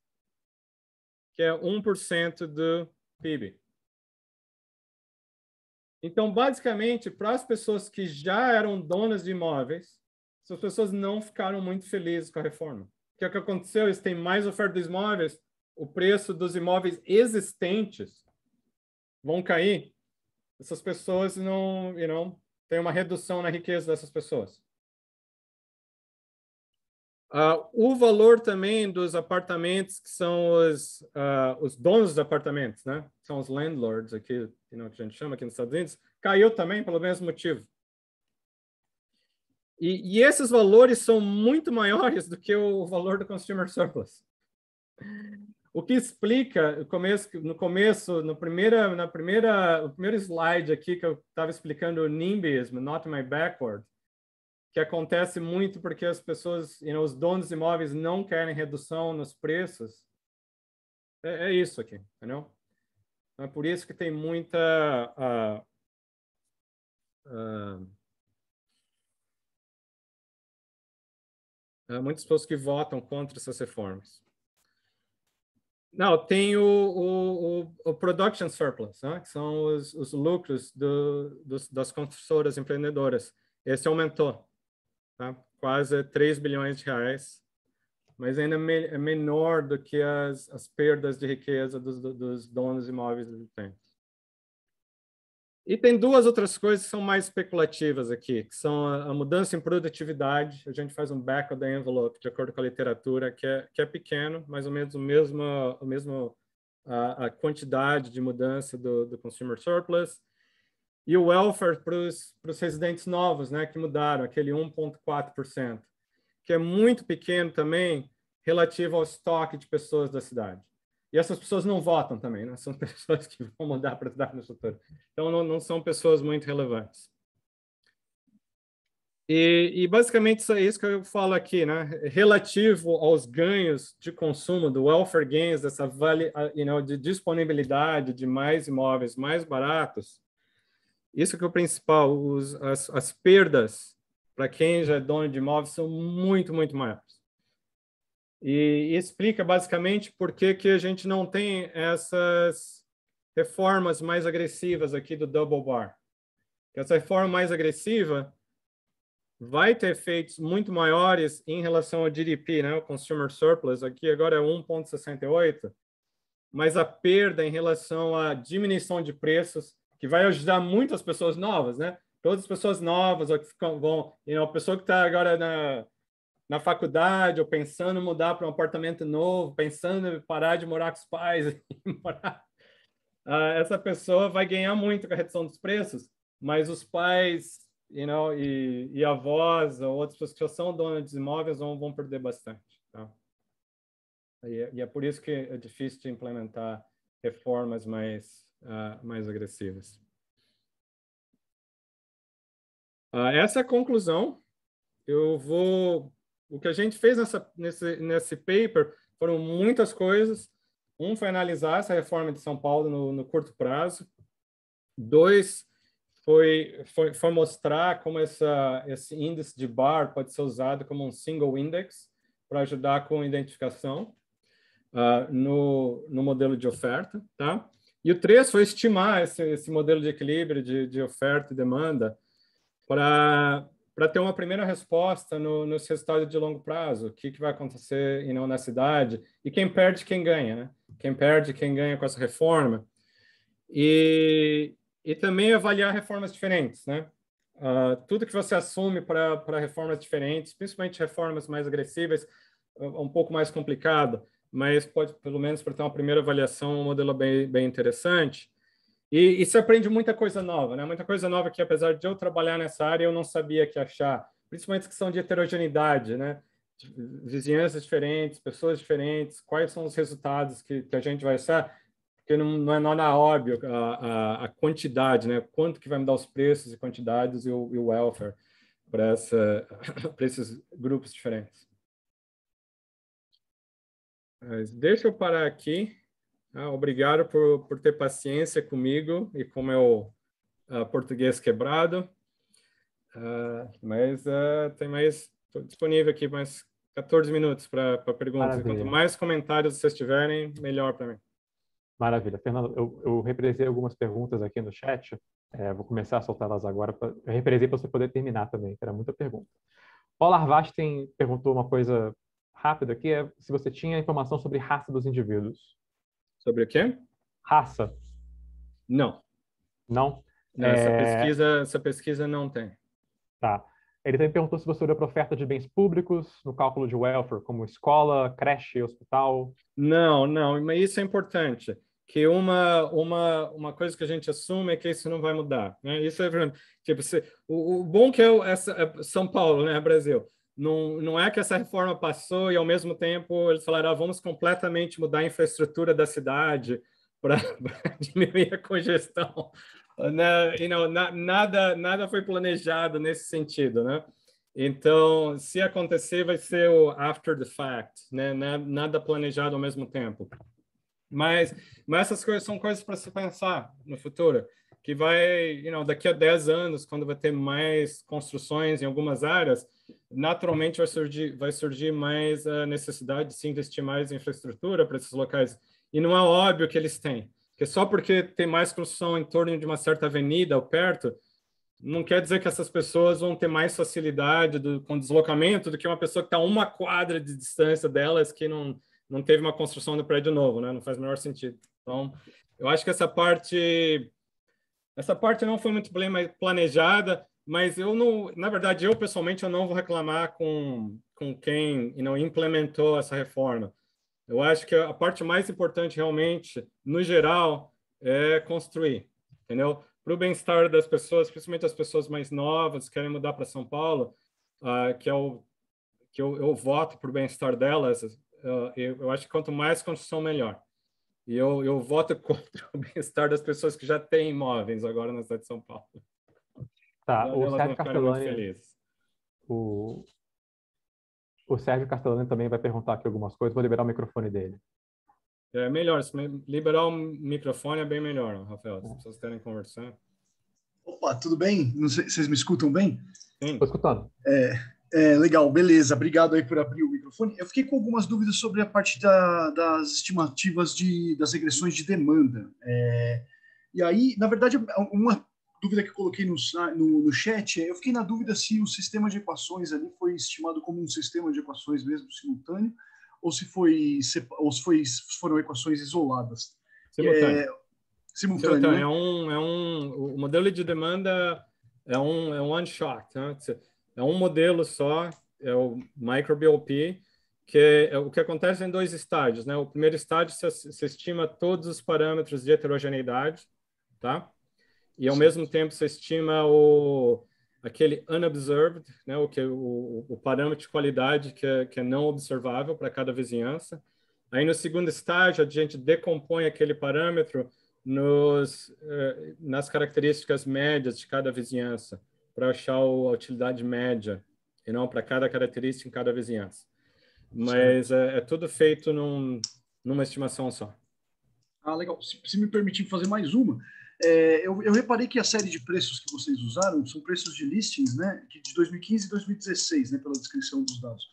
que é 1% do PIB. Então, basicamente, para as pessoas que já eram donas de imóveis, essas pessoas não ficaram muito felizes com a reforma. O que, é que aconteceu? Eles têm mais oferta dos imóveis, o preço dos imóveis existentes vão cair. Essas pessoas não, you know, tem uma redução na riqueza dessas pessoas. Uh, o valor também dos apartamentos, que são os, uh, os donos dos apartamentos, né? São os landlords aqui, you know, que a gente chama aqui nos Estados Unidos, caiu também pelo mesmo motivo. E, e esses valores são muito maiores do que o valor do consumer surplus. O que explica, no começo, no começo, no primeira, na primeira, o primeiro slide aqui que eu estava explicando o NIMBYism, not my backward, que acontece muito porque as pessoas, you know, os donos de imóveis não querem redução nos preços. É, é isso aqui, entendeu? Então, é por isso que tem muita uh, uh, muitas pessoas que votam contra essas reformas. Não, tem o, o, o, o production surplus, né? que são os, os lucros do, dos, das construtoras empreendedoras. Esse aumentou tá? quase 3 bilhões de reais, mas ainda me é menor do que as, as perdas de riqueza dos, dos donos imóveis existentes. E tem duas outras coisas que são mais especulativas aqui, que são a, a mudança em produtividade. A gente faz um back of the envelope, de acordo com a literatura, que é, que é pequeno, mais ou menos o mesmo, o mesmo a, a quantidade de mudança do, do consumer surplus e o welfare para os residentes novos, né, que mudaram, aquele 1,4%, que é muito pequeno também relativo ao estoque de pessoas da cidade. E essas pessoas não votam também, né? são pessoas que vão mudar para a cidade no futuro. Então, não, não são pessoas muito relevantes. E, e, basicamente isso é isso que eu falo aqui, né? Relativo aos ganhos de consumo do welfare gains, dessa vale, you know, de disponibilidade de mais imóveis mais baratos, isso que é o principal, os, as, as perdas para quem já é dono de imóveis são muito, muito maiores. E, e explica basicamente por que, que a gente não tem essas reformas mais agressivas aqui do double bar. Essa reforma mais agressiva vai ter efeitos muito maiores em relação ao GDP, né? o Consumer Surplus, aqui agora é 1,68, mas a perda em relação à diminuição de preços que vai ajudar muitas pessoas novas, né? Todas as pessoas novas ou que ficam, vão, e a pessoa que está agora na, na faculdade ou pensando em mudar para um apartamento novo, pensando em parar de morar com os pais, morar, uh, essa pessoa vai ganhar muito com a redução dos preços, mas os pais you know, e, e avós ou outras pessoas que já são donas de imóveis vão, vão perder bastante. Tá? E, é, e é por isso que é difícil de implementar reformas mais uh, mais agressivas. Uh, essa é a conclusão. Eu vou. O que a gente fez nessa, nesse, nesse paper foram muitas coisas. Um foi analisar essa reforma de São Paulo no, no curto prazo. Dois foi, foi, foi mostrar como essa, esse índice de bar pode ser usado como um single index para ajudar com identificação uh, no, no modelo de oferta. Tá? E o 3 foi estimar esse, esse modelo de equilíbrio de, de oferta e demanda para para ter uma primeira resposta no, nos resultados de longo prazo, o que, que vai acontecer e não na cidade, e quem perde, quem ganha, né? Quem perde, quem ganha com essa reforma. E, e também avaliar reformas diferentes, né? Uh, tudo que você assume para reformas diferentes, principalmente reformas mais agressivas, um pouco mais complicado mas pode, pelo menos, para ter uma primeira avaliação, um modelo bem, bem interessante. E, e se aprende muita coisa nova, né? Muita coisa nova que, apesar de eu trabalhar nessa área, eu não sabia que achar, principalmente são de heterogeneidade, né? Vizinhanças diferentes, pessoas diferentes, quais são os resultados que, que a gente vai achar, porque não, não é nada óbvio a, a, a, quantidade, né? Quanto que vai mudar os preços e quantidades e o, e o welfare para esses grupos diferentes deixa eu parar aqui. Ah, obrigado por, por ter paciência comigo e com meu uh, português quebrado. Uh, ah, mas uh, tem mais, ah, estou disponível aqui mais 14 minutos para perguntas. Maravilha. Quanto mais comentários vocês tiverem, melhor para mim. Maravilha. Fernando, eu, eu represei algumas perguntas aqui no chat. É, vou começar a soltá-las agora. Pra, eu represei para você poder terminar também, que era muita pergunta. Paula Arvasten perguntou uma coisa rápido aqui é se você tinha informação sobre raça dos indivíduos. Sobre o quê? Raça. Não. Não? não é... essa, pesquisa, essa pesquisa não tem. Tá. Ele também perguntou se você olhou para oferta de bens públicos no cálculo de welfare, como escola, creche, hospital. Não, não, mas isso é importante. Que uma, uma, uma coisa que a gente assume é que isso não vai mudar. Né? Isso é, tipo, se, o, o bom que é essa, é São Paulo, né, Brasil não, não é que essa reforma passou e, ao mesmo tempo, eles falaram: ah, vamos completamente mudar a infraestrutura da cidade para diminuir a congestão. né you na, nada, nada foi planejado nesse sentido, né? Então, se acontecer, vai ser o after the fact, né? né nada planejado ao mesmo tempo. Mas, mas essas coisas são coisas para se pensar no futuro, que vai, you know, daqui a 10 anos, quando vai ter mais construções em algumas áreas, naturalmente vai surgir, vai surgir mais a ah, necessidade, de se investir mais em infraestrutura para esses locais. E não é óbvio que eles têm. que só porque tem mais construção em torno de uma certa avenida ou perto, não quer dizer que essas pessoas vão ter mais facilidade do, com deslocamento do que uma pessoa que está a uma quadra de distância delas que não, não teve uma construção do prédio novo, né? Não faz o menor sentido. Então, eu acho que essa parte essa parte não foi muito bem planejada mas eu não, na verdade, eu pessoalmente eu não vou reclamar com, com quem you know, implementou essa reforma. Eu acho que a parte mais importante realmente, no geral, é construir, entendeu? Para o bem-estar das pessoas, principalmente as pessoas mais novas que querem mudar para São Paulo, uh, que, é o, que eu, eu voto para o bem-estar delas, uh, eu, eu acho que quanto mais construção, melhor. E eu, eu voto contra o bem-estar das pessoas que já têm imóveis agora na cidade de São Paulo. Tá, o Sérgio Castellani. O, o Sérgio Castellani também vai perguntar aqui algumas coisas, vou liberar o microfone dele. É melhor, liberar o microfone é bem melhor, Rafael, se as é. pessoas querem conversar. Opa, tudo bem? Não sei, vocês me escutam bem? Estou escutando. É, é, legal, beleza. Obrigado aí por abrir o microfone. Eu fiquei com algumas dúvidas sobre a parte da, das estimativas de, das regressões de demanda. É, e aí, na verdade, é uma dúvida que eu coloquei no, no, no chat é, eu fiquei na dúvida se o sistema de equações ali foi estimado como um sistema de equações mesmo simultâneo ou se foi ou se foi, foram equações isoladas. Simultâneo. É, simultâneo. simultâneo. Né? É um é um o modelo de demanda é um é um one shot, né? é um modelo só, é o microBOP que é, é o que acontece em dois estádios, né? O primeiro estádio se estima todos os parâmetros de heterogeneidade, tá? e ao Sim. mesmo tempo você estima o aquele unobserved, né, o que o, o parâmetro de qualidade que é, que é não observável para cada vizinhança. Aí no segundo estágio a gente decompõe aquele parâmetro nos eh, nas características médias de cada vizinhança para achar a utilidade média e não para cada característica em cada vizinhança. Mas é, é, tudo feito num, numa estimação só. Ah, legal. Se, se me permitir fazer mais uma, é, eu, eu, reparei que a série de preços que vocês usaram são preços de listings, né? De 2015 e 2016, né? Pela descrição dos dados.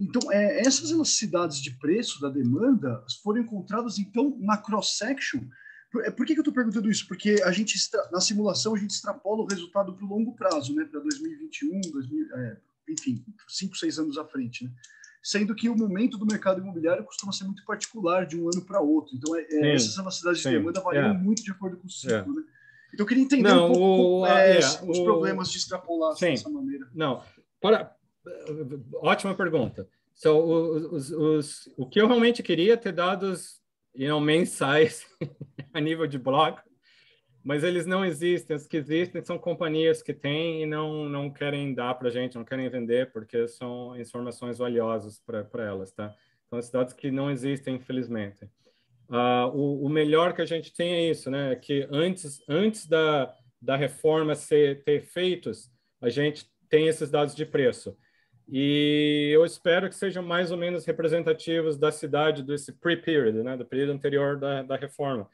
Então, é, essas elasticidades de preço da demanda foram encontradas, então, na cross-section. Por, é, por, que, que eu estou perguntando isso? Porque a gente, na simulação, a gente extrapola o resultado para o longo prazo, né? Para 2021, 2000, é, enfim, 5, 6 anos à frente, né? sendo que o momento do mercado imobiliário costuma ser muito particular de um ano para outro. Então, é, é essas velocidades de demanda variam é. muito de acordo com o ciclo. É. Né? Então, eu queria entender Não, um pouco o, é, é os problemas de extrapolar sim. dessa maneira. Não, para, ótima pergunta. So, os, os, os, o que eu realmente queria ter dados you know, mensais a nível de bloco mas eles não existem. As que existem são companhias que têm e não, não querem dar para a gente, não querem vender, porque são informações valiosas para elas, tá? Então, esses dados que não existem, infelizmente. Uh, o, o, melhor que a gente tem é isso, né? É que antes, antes da, da reforma ser, ter feitos, a gente tem esses dados de preço. E eu espero que sejam mais ou menos representativos da cidade desse pre-period, né? Do período anterior da, da reforma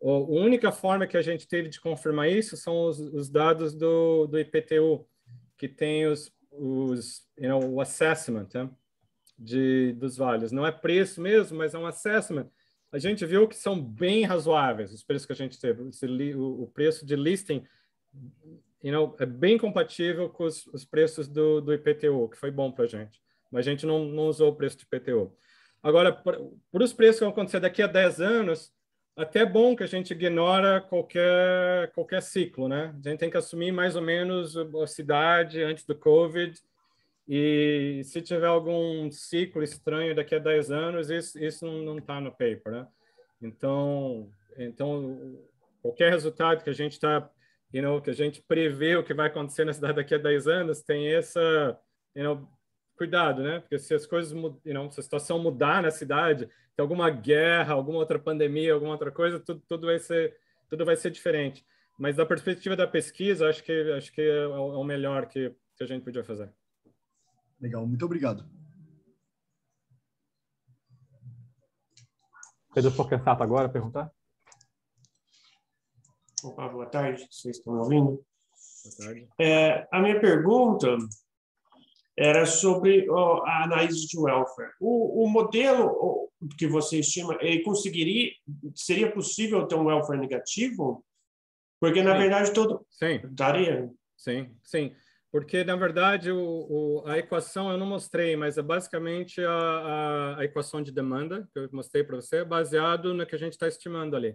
a única forma que a gente teve de confirmar isso são os, os dados do, do, IPTU, que tem os, os you know, o assessment né? de, dos vales. Não é preço mesmo, mas é um assessment. A gente viu que são bem razoáveis os preços que a gente teve. o, o, preço de listing you know, é bem compatível com os, os preços do, do IPTU, que foi bom para a gente mas a gente não, não, usou o preço de IPTU Agora, para os preços que vão acontecer daqui a 10 anos, até é bom que a gente ignora qualquer qualquer ciclo, né? A gente tem que assumir mais ou menos a cidade antes do COVID e se tiver algum ciclo estranho daqui a 10 anos, isso, isso não está no paper, né? Então, então qualquer resultado que a gente está, you know, que a gente prevê o que vai acontecer na cidade daqui a 10 anos, tem essa, you know, cuidado, né? Porque se as coisas, you know, se a situação mudar na cidade, tem alguma guerra, alguma outra pandemia, alguma outra coisa, tudo, tudo vai ser tudo vai ser diferente. Mas da perspectiva da pesquisa, acho que acho que é o é melhor que, que a gente podia fazer. Legal, muito obrigado. Pedro Forquensato agora perguntar? Opa, boa tarde, vocês estão ouvindo? Boa tarde. É, a minha pergunta era sobre a análise de welfare. O, o modelo que você estima, ele conseguiria, seria possível ter um welfare negativo? Porque, na sim. verdade, todo... Sim. Daria. Sim, sim. Porque, na verdade, o, o, a equação eu não mostrei, mas é basicamente a, a, a equação de demanda que eu mostrei para você, baseado no que a gente está estimando ali.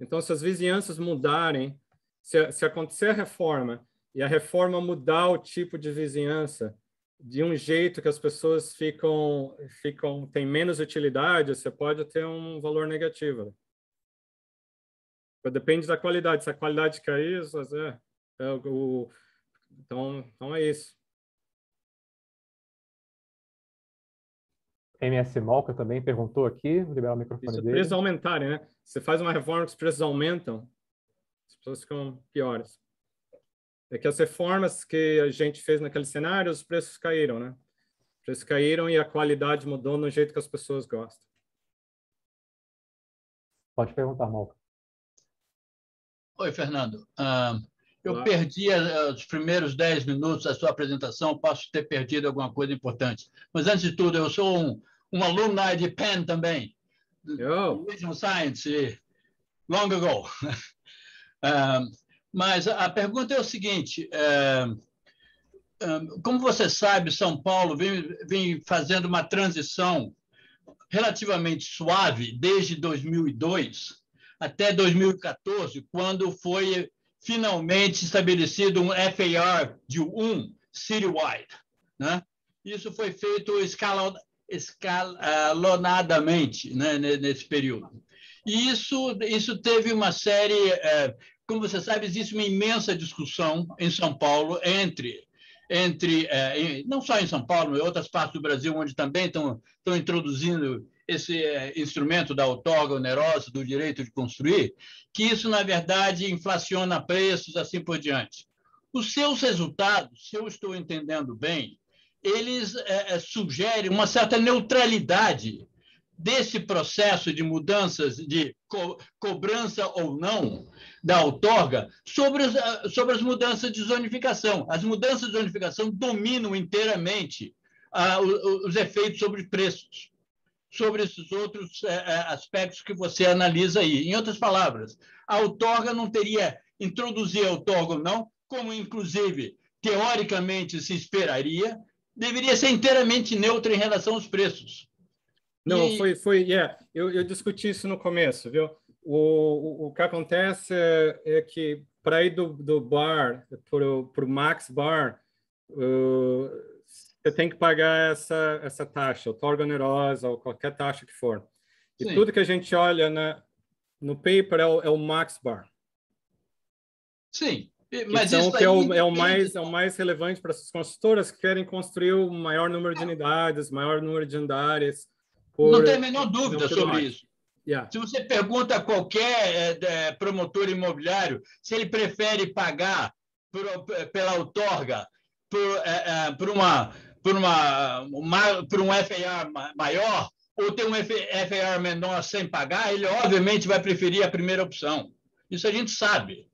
Então, se as vizinhanças mudarem, se, se acontecer a reforma e a reforma mudar o tipo de vizinhança, de um jeito que as pessoas ficam ficam tem menos utilidade, você pode ter um valor negativo. Né? Depende da qualidade. Se a qualidade cair, é, é o, então, então é isso. MS Malca também perguntou aqui, vou liberar o microfone Isso, dele. preços aumentarem, né? Você faz uma reforma que os preços aumentam, as pessoas ficam piores é que as reformas que a gente fez naquele cenário, os preços caíram, né? Os preços caíram e a qualidade mudou no jeito que as pessoas gostam. Pode perguntar, Malca. Oi, Fernando. Uh, eu Olá. perdi eh, os primeiros 10 minutos da sua apresentação, posso ter perdido alguma coisa importante. Mas, antes de tudo, eu sou um, um de Penn também, eu Religion Science, long ago. uh, Mas a pergunta é o seguinte: é, é, como você sabe, São Paulo vem, vem, fazendo uma transição relativamente suave desde 2002 até 2014, quando foi finalmente estabelecido um FAR de 1 citywide. Né? Isso foi feito escalonadamente né, nesse período. E isso, isso teve uma série é, como você sabe, existe uma imensa discussão em São Paulo entre entre é, não só em São Paulo, em outras partes do Brasil, onde também estão introduzindo esse é, instrumento da outorga onerosa, do direito de construir, que isso, na verdade, inflaciona preços, assim por diante. Os seus resultados, se eu estou entendendo bem, eles é, sugerem uma certa neutralidade desse processo de mudanças de co cobrança ou não da outorga sobre, as, ah, sobre as mudanças de zonificação. As mudanças de zonificação dominam inteiramente ah, os, os efeitos sobre preços, sobre esses outros eh, eh, aspectos que você analisa aí. Em outras palavras, a outorga não teria, introduzir a outorga ou não, como inclusive teoricamente se esperaria, deveria ser inteiramente neutra em relação aos preços. Não, e... foi, foi, yeah. É, eu, eu discuti isso no começo, viu? O, o, o que acontece é, é que para ir do, do bar para o Max Bar, uh, você tem que pagar essa, essa taxa, ou torga onerosa, ou qualquer taxa que for. E Sim. tudo que a gente olha na, no paper é o, é o Max Bar. Sim, mas então, que é o, é o, mais, é o mais relevante para as consultoras que querem construir o maior número de unidades, maior número de andares, por... Não tem a menor dúvida sobre isso. Yeah. Se você pergunta a qualquer eh, promotor imobiliário se ele prefere pagar por, pela outorga por, eh, eh, por, uma, por, uma, por um FAR maior ou ter um FAR menor sem pagar, ele obviamente vai preferir a primeira opção. Isso a gente sabe.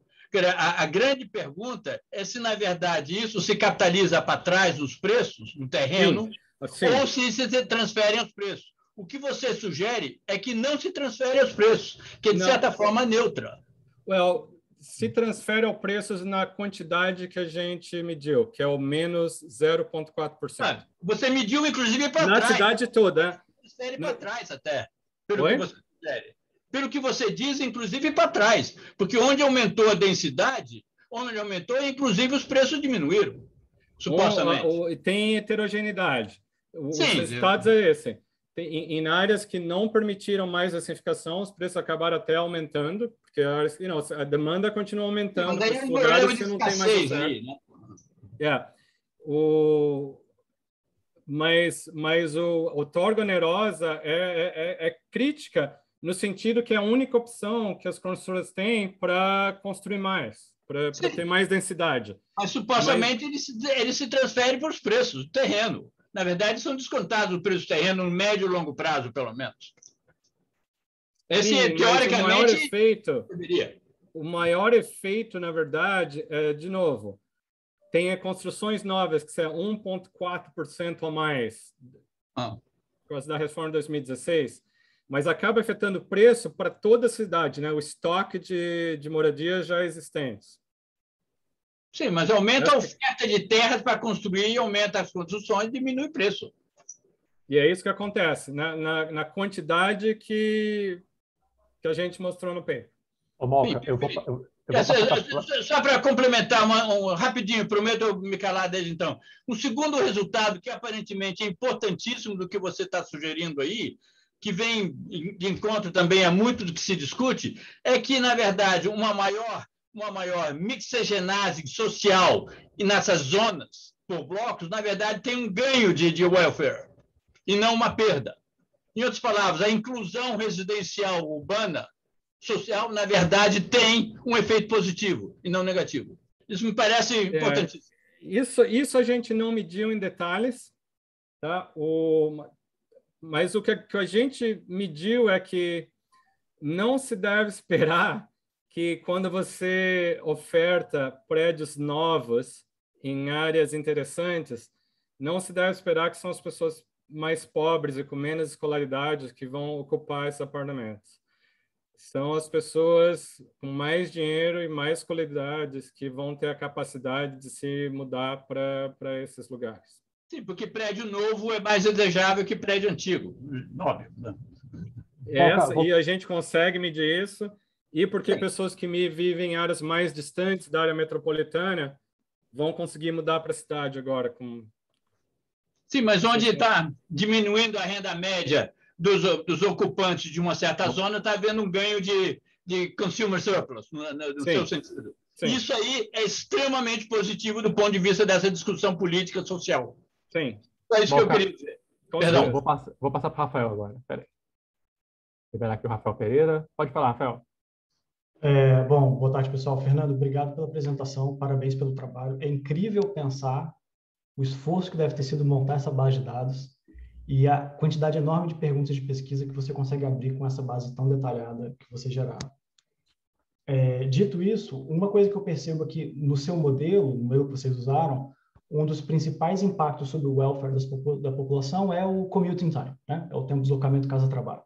A, grande pergunta é se, na verdade, isso se capitaliza para trás dos preços do terreno Sim. Sim. ou se se transferem os preços o que você sugere é que não se transfere aos preços, que é, de não. certa forma, neutra. Well, se transfere ao preços na quantidade que a gente mediu, que é o menos 0,4%. Ah, você mediu, inclusive, para trás. Na cidade toda. Né? Transfere para trás até, pelo Oi? que você sugere. Pelo que você diz, inclusive, para trás. Porque onde aumentou a densidade, onde aumentou, inclusive, os preços diminuíram, supostamente. Ou, ou, tem heterogeneidade. Os Sim, resultados é esse. Tem, em, áreas que não permitiram mais a densificação, os preços acabaram até aumentando, porque a, you know, a demanda continua aumentando para lugares que não tem mais né? yeah. É. o Mas, mas o, o torga onerosa é, é, é, é, crítica no sentido que é a única opção que as construtoras têm para construir mais, para ter mais densidade. Mas supostamente mas... Ele, se, ele se transfere para os preços do terreno na verdade, são descontados o preço do terreno no médio e longo prazo, pelo menos. Esse, Sim, teoricamente, o maior efeito, O maior efeito, na verdade, é, de novo, tem é construções novas que são 1,4% a mais ah. por causa da reforma de 2016, mas acaba afetando o preço para toda a cidade, né? o estoque de, de moradias já existentes. Sim, mas aumenta a oferta de terras para construir, aumenta as construções, diminui o preço. E é isso que acontece, na, né? na, na quantidade que, que a gente mostrou no paper. Ô, Sim, eu vou, eu, essa, Só para complementar uma, um, rapidinho, prometo me calar desde então. Um segundo resultado que aparentemente é importantíssimo do que você está sugerindo aí, que vem de encontro também a muito do que se discute, é que, na verdade, uma maior uma maior mixagenase social e nessas zonas por blocos, na verdade, tem um ganho de, de welfare e não uma perda. Em outras palavras, a inclusão residencial urbana social, na verdade, tem um efeito positivo e não negativo. Isso me parece é, importantíssimo. isso, isso a gente não mediu em detalhes, tá? O, mas o que a gente mediu é que não se deve esperar que quando você oferta prédios novos em áreas interessantes, não se deve esperar que são as pessoas mais pobres e com menos escolaridade que vão ocupar esses apartamentos. São as pessoas com mais dinheiro e mais qualidades que vão ter a capacidade de se mudar para esses lugares. Sim, porque prédio novo é mais desejável que prédio antigo. Óbvio. Né? Essa, e a gente consegue medir isso e porque pessoas que me vivem em áreas mais distantes da área metropolitana vão conseguir mudar para a cidade agora. Com... Sim, mas onde está diminuindo a renda média dos, dos ocupantes de uma certa zona, está havendo um ganho de, de consumer surplus, no, no, seu sentido. Sim. Isso aí é extremamente positivo do ponto de vista dessa discussão política social. Sim. É isso Bom, que eu queria dizer. Perdão. Vou passar, vou passar para o Rafael agora. Espera aí. Liberar aqui o Rafael Pereira. Pode falar, Rafael. É, bom, boa tarde, pessoal. Fernando, obrigado pela apresentação, parabéns pelo trabalho. É incrível pensar o esforço que deve ter sido montar essa base de dados e a quantidade enorme de perguntas de pesquisa que você consegue abrir com essa base tão detalhada que você gerar. É, dito isso, uma coisa que eu percebo aqui no seu modelo, no modelo que vocês usaram, um dos principais impactos sobre o welfare das, da população é o commuting time, né? é o tempo de deslocamento casa-trabalho.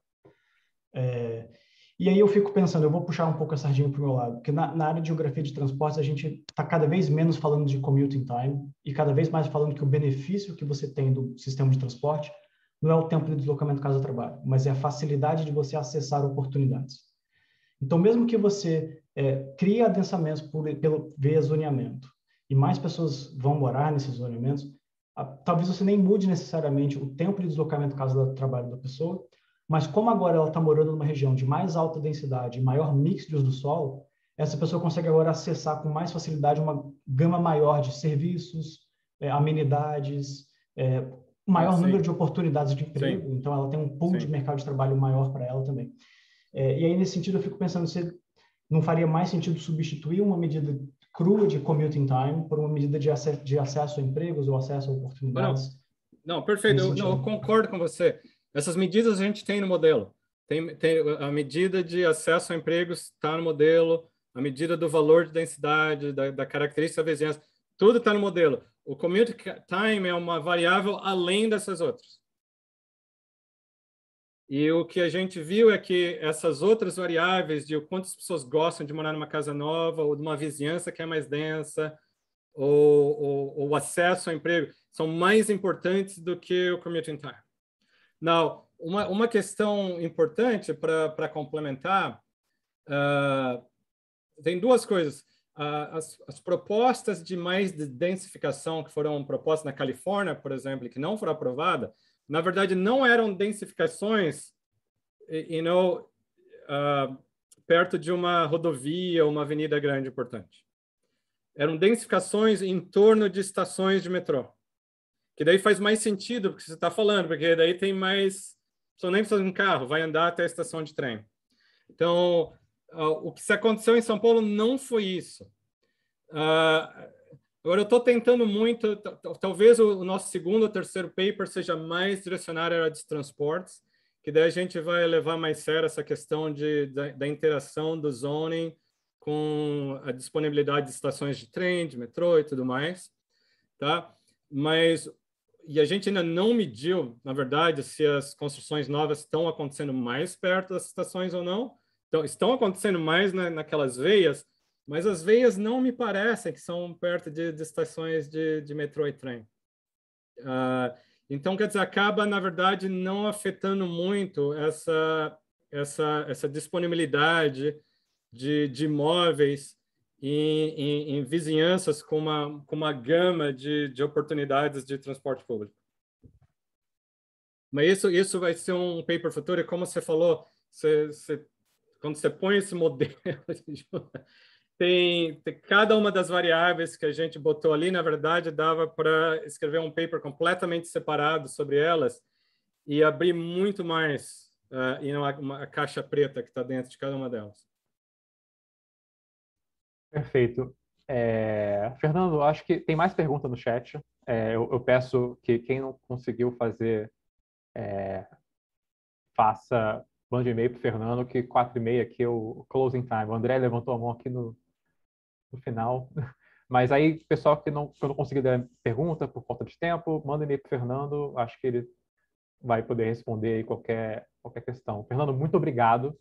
É, e aí eu fico pensando, eu vou puxar um pouco a sardinha para o meu lado, porque na, na, área de geografia de transportes a gente está cada vez menos falando de commuting time e cada vez mais falando que o benefício que você tem do sistema de transporte não é o tempo de deslocamento casa trabalho, mas é a facilidade de você acessar oportunidades. Então, mesmo que você é, crie adensamentos por, pelo, via zoneamento e mais pessoas vão morar nesses zoneamentos, a, talvez você nem mude necessariamente o tempo de deslocamento casa trabalho da pessoa, mas como agora ela está morando numa região de mais alta densidade maior mix de uso do solo, essa pessoa consegue agora acessar com mais facilidade uma gama maior de serviços, é, amenidades, é, maior número de oportunidades de emprego. Sim. Então, ela tem um pool sim. de mercado de trabalho maior para ela também. É, e aí, nesse sentido, eu fico pensando se não faria mais sentido substituir uma medida crua de commuting time por uma medida de, ac de acesso a empregos ou acesso a oportunidades. Não, não perfeito. Eu, não, eu concordo com você. Essas medidas a gente tem no modelo. Tem, tem a medida de acesso a empregos está no modelo, a medida do valor de densidade, da, da característica da vizinhança, tudo está no modelo. O commute time é uma variável além dessas outras. E o que a gente viu é que essas outras variáveis de quantas pessoas gostam de morar numa casa nova, ou de uma vizinhança que é mais densa, ou, o ou acesso ao emprego, são mais importantes do que o commuting time. Não, uma, uma questão importante para complementar, uh, ah, tem duas coisas. Uh, as, as, propostas de mais densificação que foram propostas na Califórnia, por exemplo, que não foram aprovadas, na verdade não eram densificações, you know, uh, perto de uma rodovia ou uma avenida grande importante. Eram densificações em torno de estações de metrô. Que daí faz mais sentido porque você está falando, porque daí tem mais. Só nem precisa de um carro, vai andar até a estação de trem. Então, uh, o que se aconteceu em São Paulo não foi isso. Uh, agora, eu estou tentando muito, talvez o, o nosso segundo ou terceiro paper seja mais direcionado à área de transportes, que daí a gente vai levar mais sério essa questão de, da, da, interação do zoning com a disponibilidade de estações de trem, de metrô e tudo mais, tá? Mas e a gente ainda não mediu, na verdade, se as construções novas estão acontecendo mais perto das estações ou não. Então, estão acontecendo mais naquelas veias, mas as veias não me parecem que são perto de, de estações de, de, metrô e trem. Uh, então, quer dizer, acaba, na verdade, não afetando muito essa, essa, essa disponibilidade de, de imóveis em, em, em vizinhanças com uma, com uma gama de, de oportunidades de transporte público. Mas isso, isso vai ser um paper futuro, e como você falou, você, você, quando você põe esse modelo, tem, tem, cada uma das variáveis que a gente botou ali, na verdade, dava para escrever um paper completamente separado sobre elas e abrir muito mais uh, e uma, uma caixa preta que está dentro de cada uma delas. Perfeito. É, Fernando, acho que tem mais pergunta no chat. É, eu, eu, peço que quem não conseguiu fazer, é, faça, mande e-mail para Fernando, que 4 e meia aqui é o closing time. O André levantou a mão aqui no, no final. Mas aí, pessoal que não, que não conseguiu dar pergunta por conta de tempo, manda e-mail para Fernando. Acho que ele vai poder responder qualquer, qualquer questão. Fernando, muito obrigado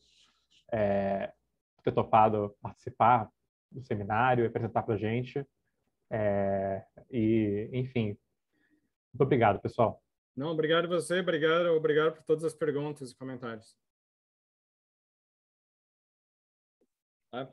é, por ter topado participar, do seminário, apresentar para a gente. É, e, enfim, muito obrigado, pessoal. Não, obrigado você, obrigado, obrigado por todas as perguntas e comentários. Tá?